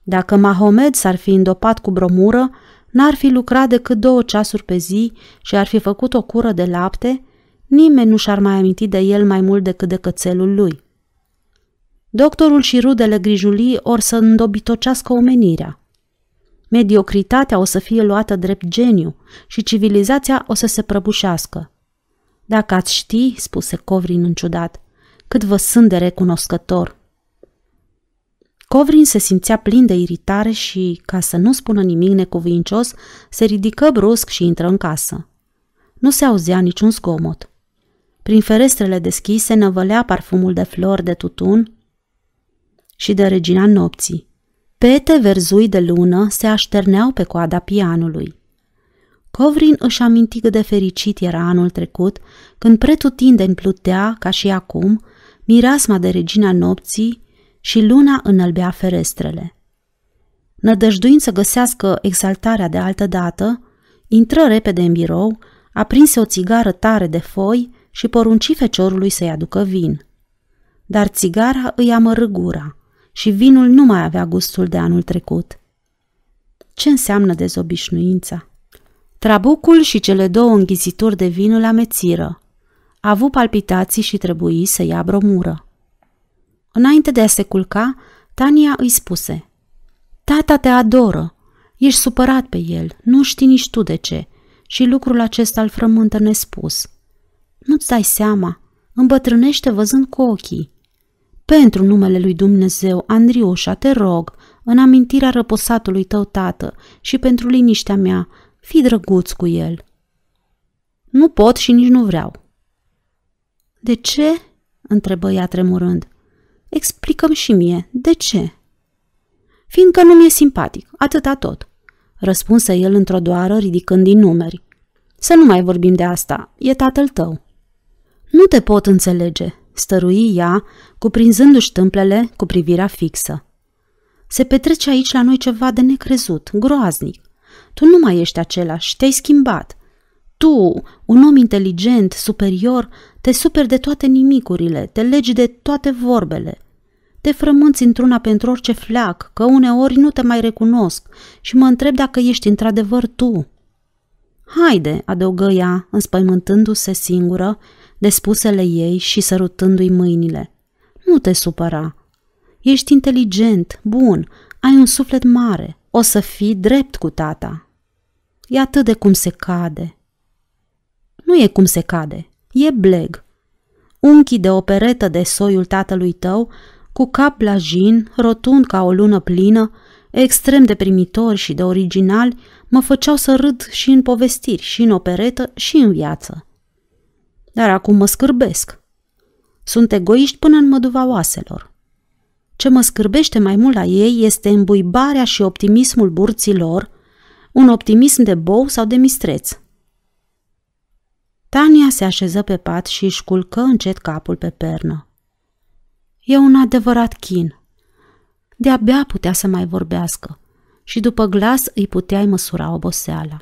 Dacă Mahomed s-ar fi îndopat cu bromură, n-ar fi lucrat decât două ceasuri pe zi și ar fi făcut o cură de lapte, nimeni nu și-ar mai aminti de el mai mult decât de cățelul lui. Doctorul și rudele grijulii or să îndobitocească omenirea. Mediocritatea o să fie luată drept geniu și civilizația o să se prăbușească. Dacă ați ști, spuse Covrin ciudat, cât vă sunt de recunoscător. Covrin se simțea plin de iritare și, ca să nu spună nimic necuvincios, se ridică brusc și intră în casă. Nu se auzea niciun zgomot. Prin ferestrele deschise năvălea parfumul de flori de tutun și de regina nopții. Pete verzui de lună se așterneau pe coada pianului. Covrin își aminti cât de fericit era anul trecut, când pretutindeni plutea, ca și acum, mirasma de regina nopții și luna înălbea ferestrele. Nădăjduind să găsească exaltarea de altă dată, intră repede în birou, aprinse o țigară tare de foi și porunci feciorului să-i aducă vin. Dar țigara îi amără gura și vinul nu mai avea gustul de anul trecut. Ce înseamnă dezobișnuința? Trabucul și cele două înghizituri de vin îl amețiră. A avut palpitații și trebuie să ia bromură. Înainte de a se culca, Tania îi spuse Tata te adoră, ești supărat pe el, nu știi nici tu de ce și lucrul acesta îl frământă nespus. Nu-ți dai seama, îmbătrânește văzând cu ochii. Pentru numele lui Dumnezeu, Andriușa, te rog, în amintirea răposatului tău tată și pentru liniștea mea, fi drăguț cu el. Nu pot și nici nu vreau. De ce? întrebă ea tremurând. Explicăm și mie, de ce? Fiindcă nu mi-e simpatic, atâta tot, răspunse el într-o doară ridicând din numeri. Să nu mai vorbim de asta, e tatăl tău. Nu te pot înțelege, stărui ea, cuprinzându-și tâmplele cu privirea fixă. Se petrece aici la noi ceva de necrezut, groaznic. Tu nu mai ești același, te-ai schimbat. Tu, un om inteligent, superior, te superi de toate nimicurile, te legi de toate vorbele. Te frămânți într-una pentru orice fleac, că uneori nu te mai recunosc și mă întreb dacă ești într-adevăr tu. Haide, adăugă ea, înspăimântându-se singură de spusele ei și sărutându-i mâinile. Nu te supăra. Ești inteligent, bun, ai un suflet mare, o să fii drept cu tata. E atât de cum se cade, nu e cum se cade, e bleg. Unchii de o peretă de soiul tatălui tău, cu cap la jin, rotund ca o lună plină, extrem de primitor și de original, mă făceau să râd și în povestiri, și în operetă, și în viață. Dar acum mă scârbesc. Sunt egoiști până în măduva oaselor. Ce mă scârbește mai mult la ei este îmbuibarea și optimismul burților, un optimism de bou sau de mistreț, Tania se așeză pe pat și își culcă încet capul pe pernă. E un adevărat chin. De-abia putea să mai vorbească și după glas îi puteai măsura oboseala.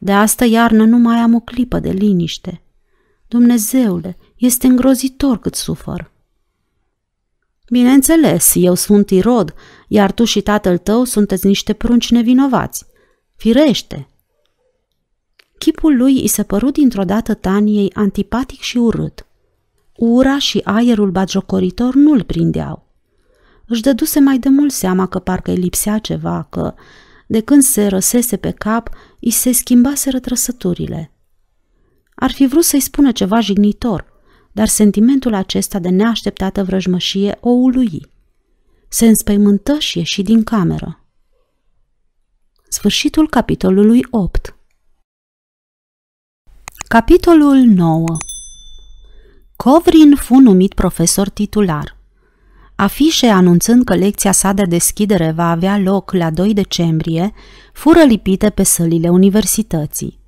De asta iarnă nu mai am o clipă de liniște. Dumnezeule, este îngrozitor cât sufăr. Bineînțeles, eu sunt Irod, iar tu și tatăl tău sunteți niște prunci nevinovați. Firește, Chipul lui i se părut dintr-o dată Taniei antipatic și urât. Ura și aerul bagiocoritor nu-l prindeau. Își dăduse mai de mult seama că parcă îi lipsea ceva, că, de când se răsese pe cap, îi se schimbaseră trăsăturile. Ar fi vrut să-i spună ceva jignitor, dar sentimentul acesta de neașteptată vrăjmășie o ului. Se înspăimântă și ieși din cameră. Sfârșitul capitolului 8 Capitolul 9 Covrin fu numit profesor titular. Afișe anunțând că lecția sa de deschidere va avea loc la 2 decembrie fură lipite pe sălile universității.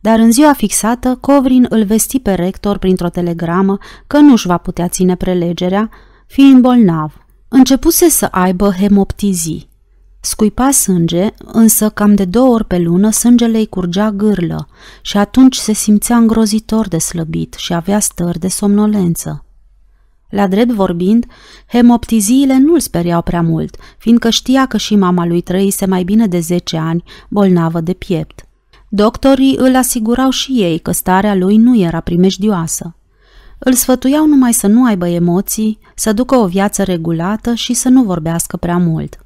Dar în ziua fixată, Covrin îl vesti pe rector printr-o telegramă că nu își va putea ține prelegerea, fiind bolnav. Începuse să aibă hemoptizii. Scuipa sânge, însă cam de două ori pe lună sângele îi curgea gârlă și atunci se simțea îngrozitor de slăbit și avea stări de somnolență. La drept vorbind, hemoptiziile nu-l speriau prea mult, fiindcă știa că și mama lui trăise mai bine de 10 ani, bolnavă de piept. Doctorii îl asigurau și ei că starea lui nu era primejdioasă. Îl sfătuiau numai să nu aibă emoții, să ducă o viață regulată și să nu vorbească prea mult.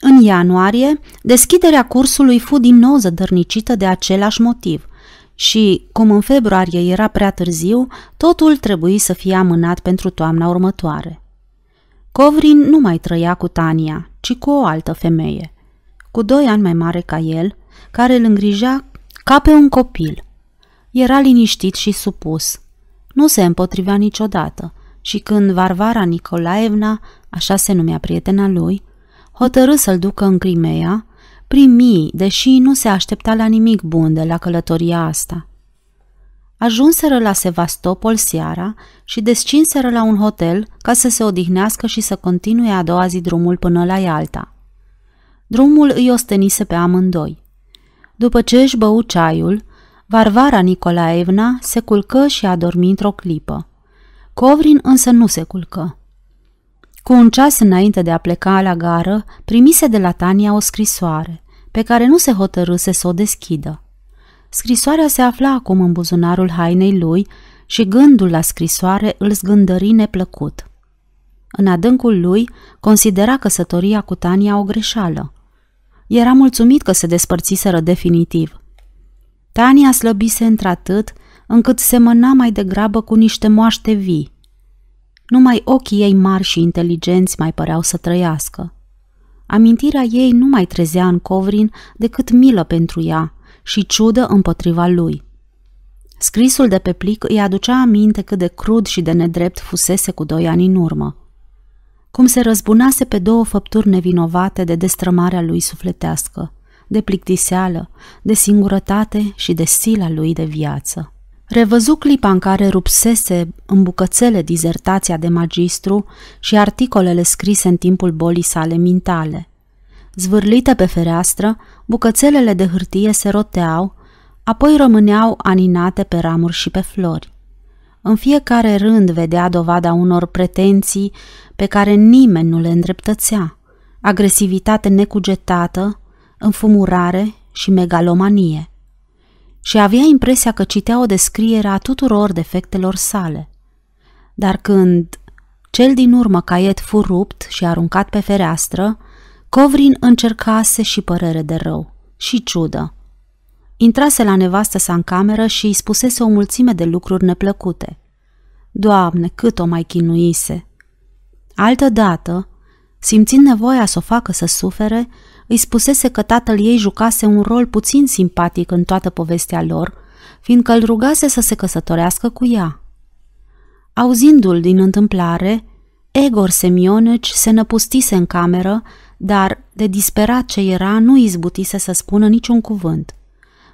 În ianuarie, deschiderea cursului fu din nou zădărnicită de același motiv și, cum în februarie era prea târziu, totul trebuie să fie amânat pentru toamna următoare. Covrin nu mai trăia cu Tania, ci cu o altă femeie, cu doi ani mai mare ca el, care îl îngrija ca pe un copil. Era liniștit și supus. Nu se împotrivea niciodată și când Varvara Nicolaevna, așa se numea prietena lui, hotărâ să-l ducă în Crimea, primi, deși nu se aștepta la nimic bun de la călătoria asta. Ajunseră la Sevastopol seara și descinseră la un hotel ca să se odihnească și să continue a doua zi drumul până la Ialta. Drumul îi ostenise pe amândoi. După ce își bău ceaiul, Varvara Nicolaevna se culcă și a dormit într-o clipă. Covrin însă nu se culcă. Cu un ceas înainte de a pleca la gară, primise de la Tania o scrisoare, pe care nu se hotărâse să o deschidă. Scrisoarea se afla acum în buzunarul hainei lui și gândul la scrisoare îl zgândări neplăcut. În adâncul lui, considera căsătoria cu Tania o greșeală. Era mulțumit că se despărțiseră definitiv. Tania slăbise într-atât încât semăna mai degrabă cu niște moaște vii, numai ochii ei mari și inteligenți mai păreau să trăiască. Amintirea ei nu mai trezea în Covrin decât milă pentru ea și ciudă împotriva lui. Scrisul de pe plic îi aducea aminte cât de crud și de nedrept fusese cu doi ani în urmă. Cum se răzbunase pe două făpturi nevinovate de destrămarea lui sufletească, de plictiseală, de singurătate și de sila lui de viață. Revăzu clipa în care rupsese în bucățele dizertația de magistru și articolele scrise în timpul bolii sale mintale. Zvârlite pe fereastră, bucățelele de hârtie se roteau, apoi rămâneau aninate pe ramuri și pe flori. În fiecare rând vedea dovada unor pretenții pe care nimeni nu le îndreptățea, agresivitate necugetată, înfumurare și megalomanie și avea impresia că citea o descriere a tuturor defectelor sale. Dar când cel din urmă caiet fu rupt și aruncat pe fereastră, Covrin încercase și părere de rău, și ciudă. Intrase la nevastă sa în cameră și îi spusese o mulțime de lucruri neplăcute. Doamne, cât o mai chinuise! Altă dată, simțind nevoia să o facă să sufere, îi spusese că tatăl ei jucase un rol puțin simpatic în toată povestea lor, fiindcă îl rugase să se căsătorească cu ea. Auzindu-l din întâmplare, Egor Semioneci se năpustise în cameră, dar, de disperat ce era, nu izbutise să spună niciun cuvânt.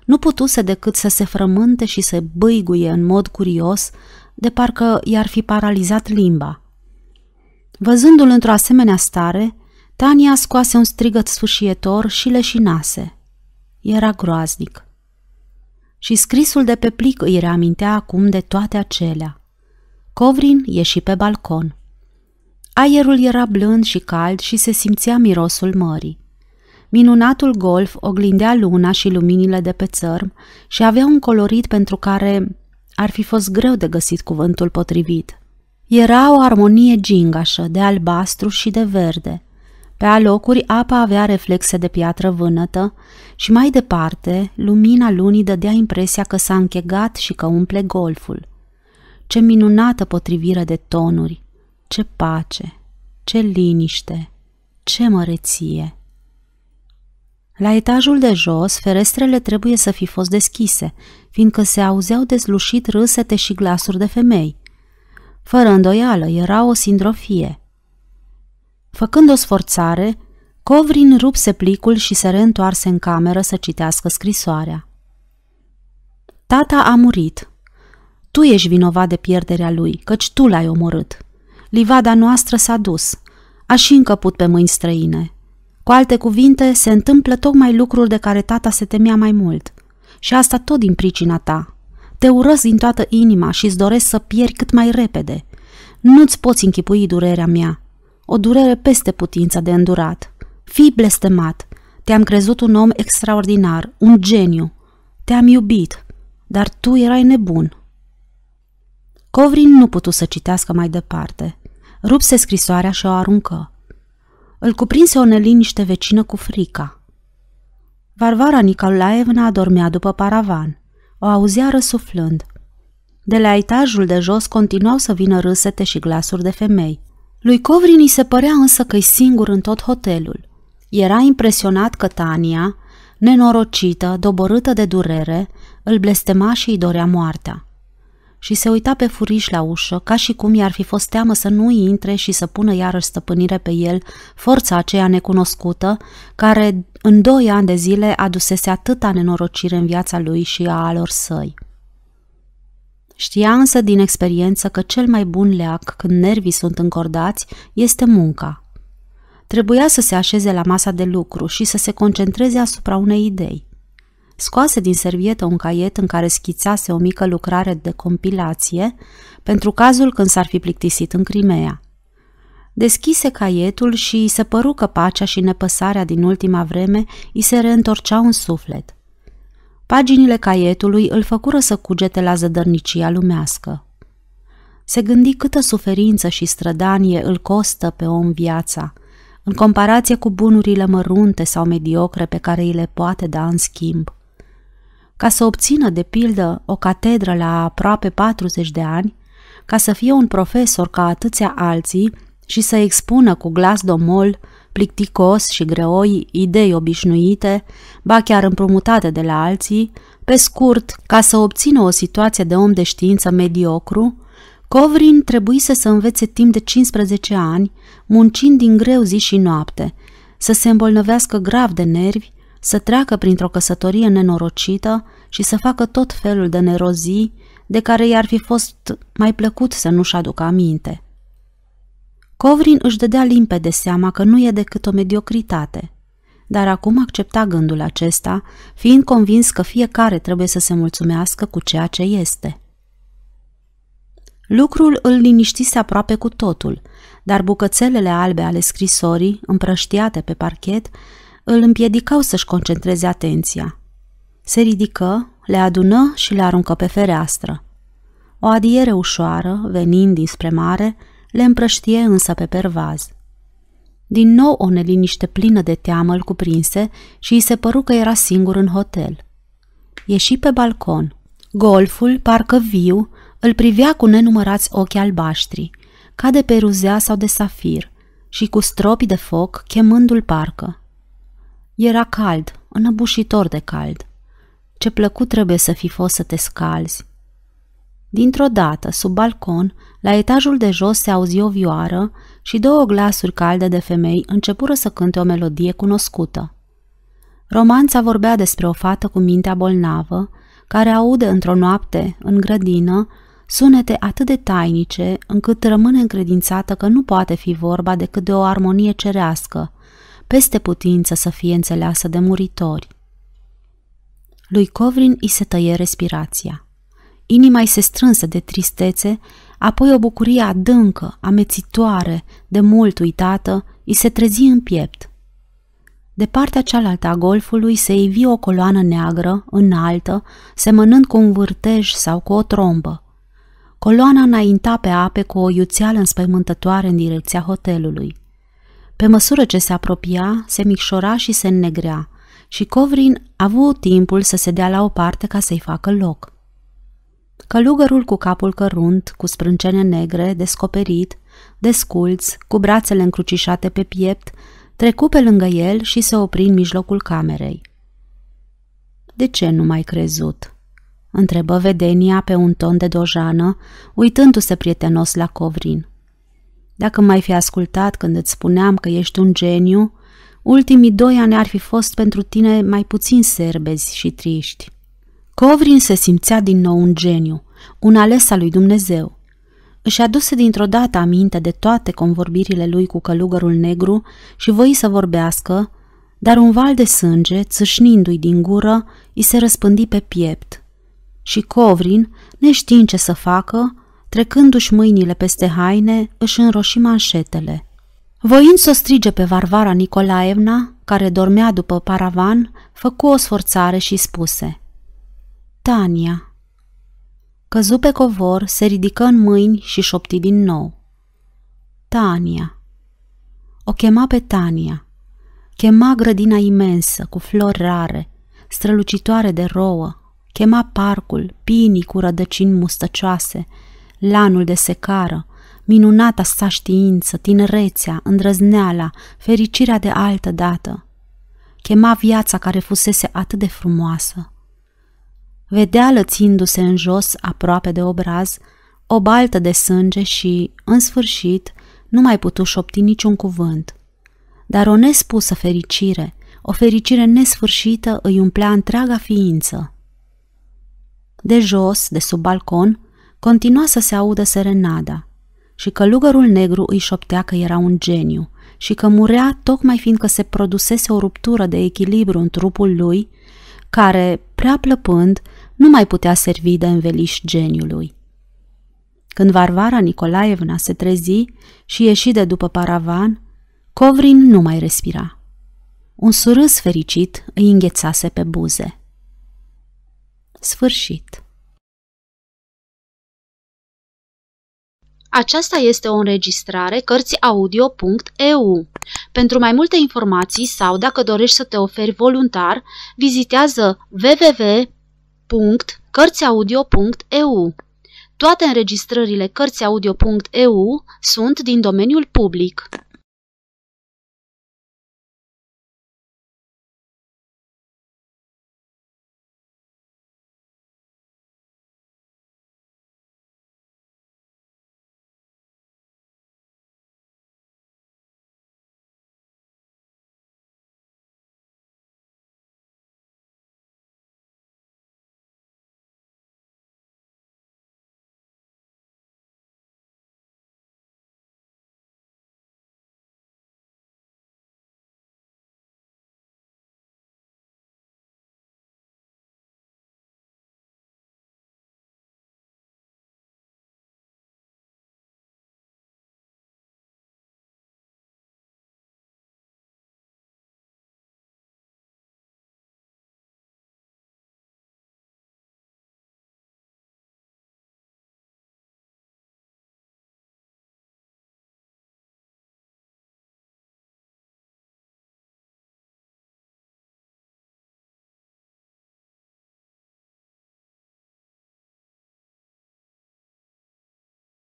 Nu putuse decât să se frământe și să băiguie în mod curios, de parcă i-ar fi paralizat limba. Văzându-l într-o asemenea stare, Tania scoase un strigăt sfâșietor și leșinase. Era groaznic. Și scrisul de pe plic îi reamintea acum de toate acelea. Covrin ieși pe balcon. Aerul era blând și cald și se simțea mirosul mării. Minunatul golf oglindea luna și luminile de pe țărm și avea un colorit pentru care ar fi fost greu de găsit cuvântul potrivit. Era o armonie gingașă de albastru și de verde – pe alocuri apa avea reflexe de piatră vânătă și mai departe lumina lunii dădea impresia că s-a închegat și că umple golful. Ce minunată potrivire de tonuri! Ce pace! Ce liniște! Ce măreție! La etajul de jos, ferestrele trebuie să fi fost deschise, fiindcă se auzeau dezlușit râsete și glasuri de femei. Fără îndoială, era o sindrofie – Făcând o sforțare, Covrin rupse plicul și se reîntoarse în cameră să citească scrisoarea. Tata a murit. Tu ești vinovat de pierderea lui, căci tu l-ai omorât. Livada noastră s-a dus. A și încăput pe mâini străine. Cu alte cuvinte, se întâmplă tocmai lucruri de care tata se temea mai mult. Și asta tot din pricina ta. Te urăsc din toată inima și îți doresc să pieri cât mai repede. Nu-ți poți închipui durerea mea o durere peste putința de îndurat. Fii blestemat, te-am crezut un om extraordinar, un geniu, te-am iubit, dar tu erai nebun. Covrin nu putu să citească mai departe. Rupse scrisoarea și o aruncă. Îl cuprinse o neliniște vecină cu frica. Varvara Nicolaevna adormea după paravan. O auzea răsuflând. De la etajul de jos continuau să vină râsete și glasuri de femei. Lui Covrin îi se părea însă că-i singur în tot hotelul. Era impresionat că Tania, nenorocită, doborâtă de durere, îl blestema și îi dorea moartea. Și se uita pe furiș la ușă, ca și cum i-ar fi fost teamă să nu intre și să pună iarăși stăpânire pe el forța aceea necunoscută, care în doi ani de zile adusese atâta nenorocire în viața lui și a alor săi. Știa însă din experiență că cel mai bun leac când nervii sunt încordați este munca. Trebuia să se așeze la masa de lucru și să se concentreze asupra unei idei. Scoase din servietă un caiet în care schițase o mică lucrare de compilație pentru cazul când s-ar fi plictisit în Crimea. Deschise caietul și îi se păru că pacea și nepăsarea din ultima vreme îi se reîntorceau în suflet – Paginile caietului îl făcură să cugete la zădărnicia lumească. Se gândi câtă suferință și strădanie îl costă pe om viața, în comparație cu bunurile mărunte sau mediocre pe care îi le poate da în schimb. Ca să obțină, de pildă, o catedră la aproape 40 de ani, ca să fie un profesor ca atâția alții și să expună cu glas domol plicticos și greoi idei obișnuite, ba chiar împrumutate de la alții, pe scurt, ca să obțină o situație de om de știință mediocru, Covrin trebuise să învețe timp de 15 ani, muncind din greu zi și noapte, să se îmbolnăvească grav de nervi, să treacă printr-o căsătorie nenorocită și să facă tot felul de nerozii de care i-ar fi fost mai plăcut să nu-și aducă aminte. Covrin își dădea limpede seama că nu e decât o mediocritate, dar acum accepta gândul acesta, fiind convins că fiecare trebuie să se mulțumească cu ceea ce este. Lucrul îl liniștise aproape cu totul, dar bucățelele albe ale scrisorii, împrăștiate pe parchet, îl împiedicau să-și concentreze atenția. Se ridică, le adună și le aruncă pe fereastră. O adiere ușoară, venind dinspre mare, le împrăștie însă pe pervaz. Din nou o neliniște plină de teamă îl cuprinse și îi se păru că era singur în hotel. Ieși pe balcon. Golful, parcă viu, îl privea cu nenumărați ochi albaștri, ca de peruzea sau de safir, și cu stropi de foc, chemându-l parcă. Era cald, înăbușitor de cald. Ce plăcut trebuie să fi fost să te scalzi, Dintr-o dată, sub balcon, la etajul de jos se auzi o vioară și două glasuri calde de femei începură să cânte o melodie cunoscută. Romanța vorbea despre o fată cu mintea bolnavă, care aude într-o noapte, în grădină, sunete atât de tainice încât rămâne încredințată că nu poate fi vorba decât de o armonie cerească, peste putință să fie înțeleasă de muritori. Lui Covrin îi se tăie respirația inima se strânse de tristețe, apoi o bucurie adâncă, amețitoare, de mult uitată, îi se trezi în piept. De partea cealaltă a golfului se ivi o coloană neagră, înaltă, semănând cu un vârtej sau cu o trombă. Coloana înainta pe ape cu o iuțeală înspăimântătoare în direcția hotelului. Pe măsură ce se apropia, se micșora și se înnegrea – și Covrin a avut timpul să se dea la o parte ca să-i facă loc. Călugărul cu capul cărunt, cu sprâncene negre, descoperit, desculț, cu brațele încrucișate pe piept, trecu pe lângă el și se opri în mijlocul camerei. De ce nu mai crezut?" întrebă vedenia pe un ton de dojană, uitându-se prietenos la Covrin. Dacă mai fi ascultat când îți spuneam că ești un geniu, ultimii doi ani ar fi fost pentru tine mai puțin serbezi și triști. Covrin se simțea din nou un geniu, un ales al lui Dumnezeu. Își aduse dintr-o dată aminte de toate convorbirile lui cu călugărul negru și voi să vorbească, dar un val de sânge, țâșnindu-i din gură, îi se răspândi pe piept. Și Covrin, neștiind ce să facă, trecându-și mâinile peste haine, își înroși manșetele. Voind să o strige pe Varvara Nicolaevna, care dormea după paravan, făcu o sforțare și spuse – Tania. Căzu pe covor, se ridică în mâini și șopti din nou. Tania. O chema pe Tania. Chema grădina imensă, cu flori rare, strălucitoare de rouă. Chema parcul, pinii cu rădăcini mustăcioase, lanul de secară, minunata sa știință, tinerețea, îndrăzneala, fericirea de altă dată. Chema viața care fusese atât de frumoasă, vedea lățindu-se în jos, aproape de obraz, o baltă de sânge și, în sfârșit, nu mai putu șopti niciun cuvânt. Dar o nespusă fericire, o fericire nesfârșită îi umplea întreaga ființă. De jos, de sub balcon, continua să se audă serenada și călugărul negru îi șoptea că era un geniu și că murea tocmai fiindcă se produsese o ruptură de echilibru în trupul lui, care, prea plăpând, nu mai putea servi de înveliș geniului. Când Varvara Nicolaevna se trezi și ieși de după paravan, Covrin nu mai respira. Un surâs fericit îi înghețase pe buze. Sfârșit. Aceasta este o înregistrare Cărțiaudio.eu. Pentru mai multe informații sau dacă dorești să te oferi voluntar, vizitează www www.cărțiaudio.eu Toate înregistrările Cărțiaudio.eu sunt din domeniul public.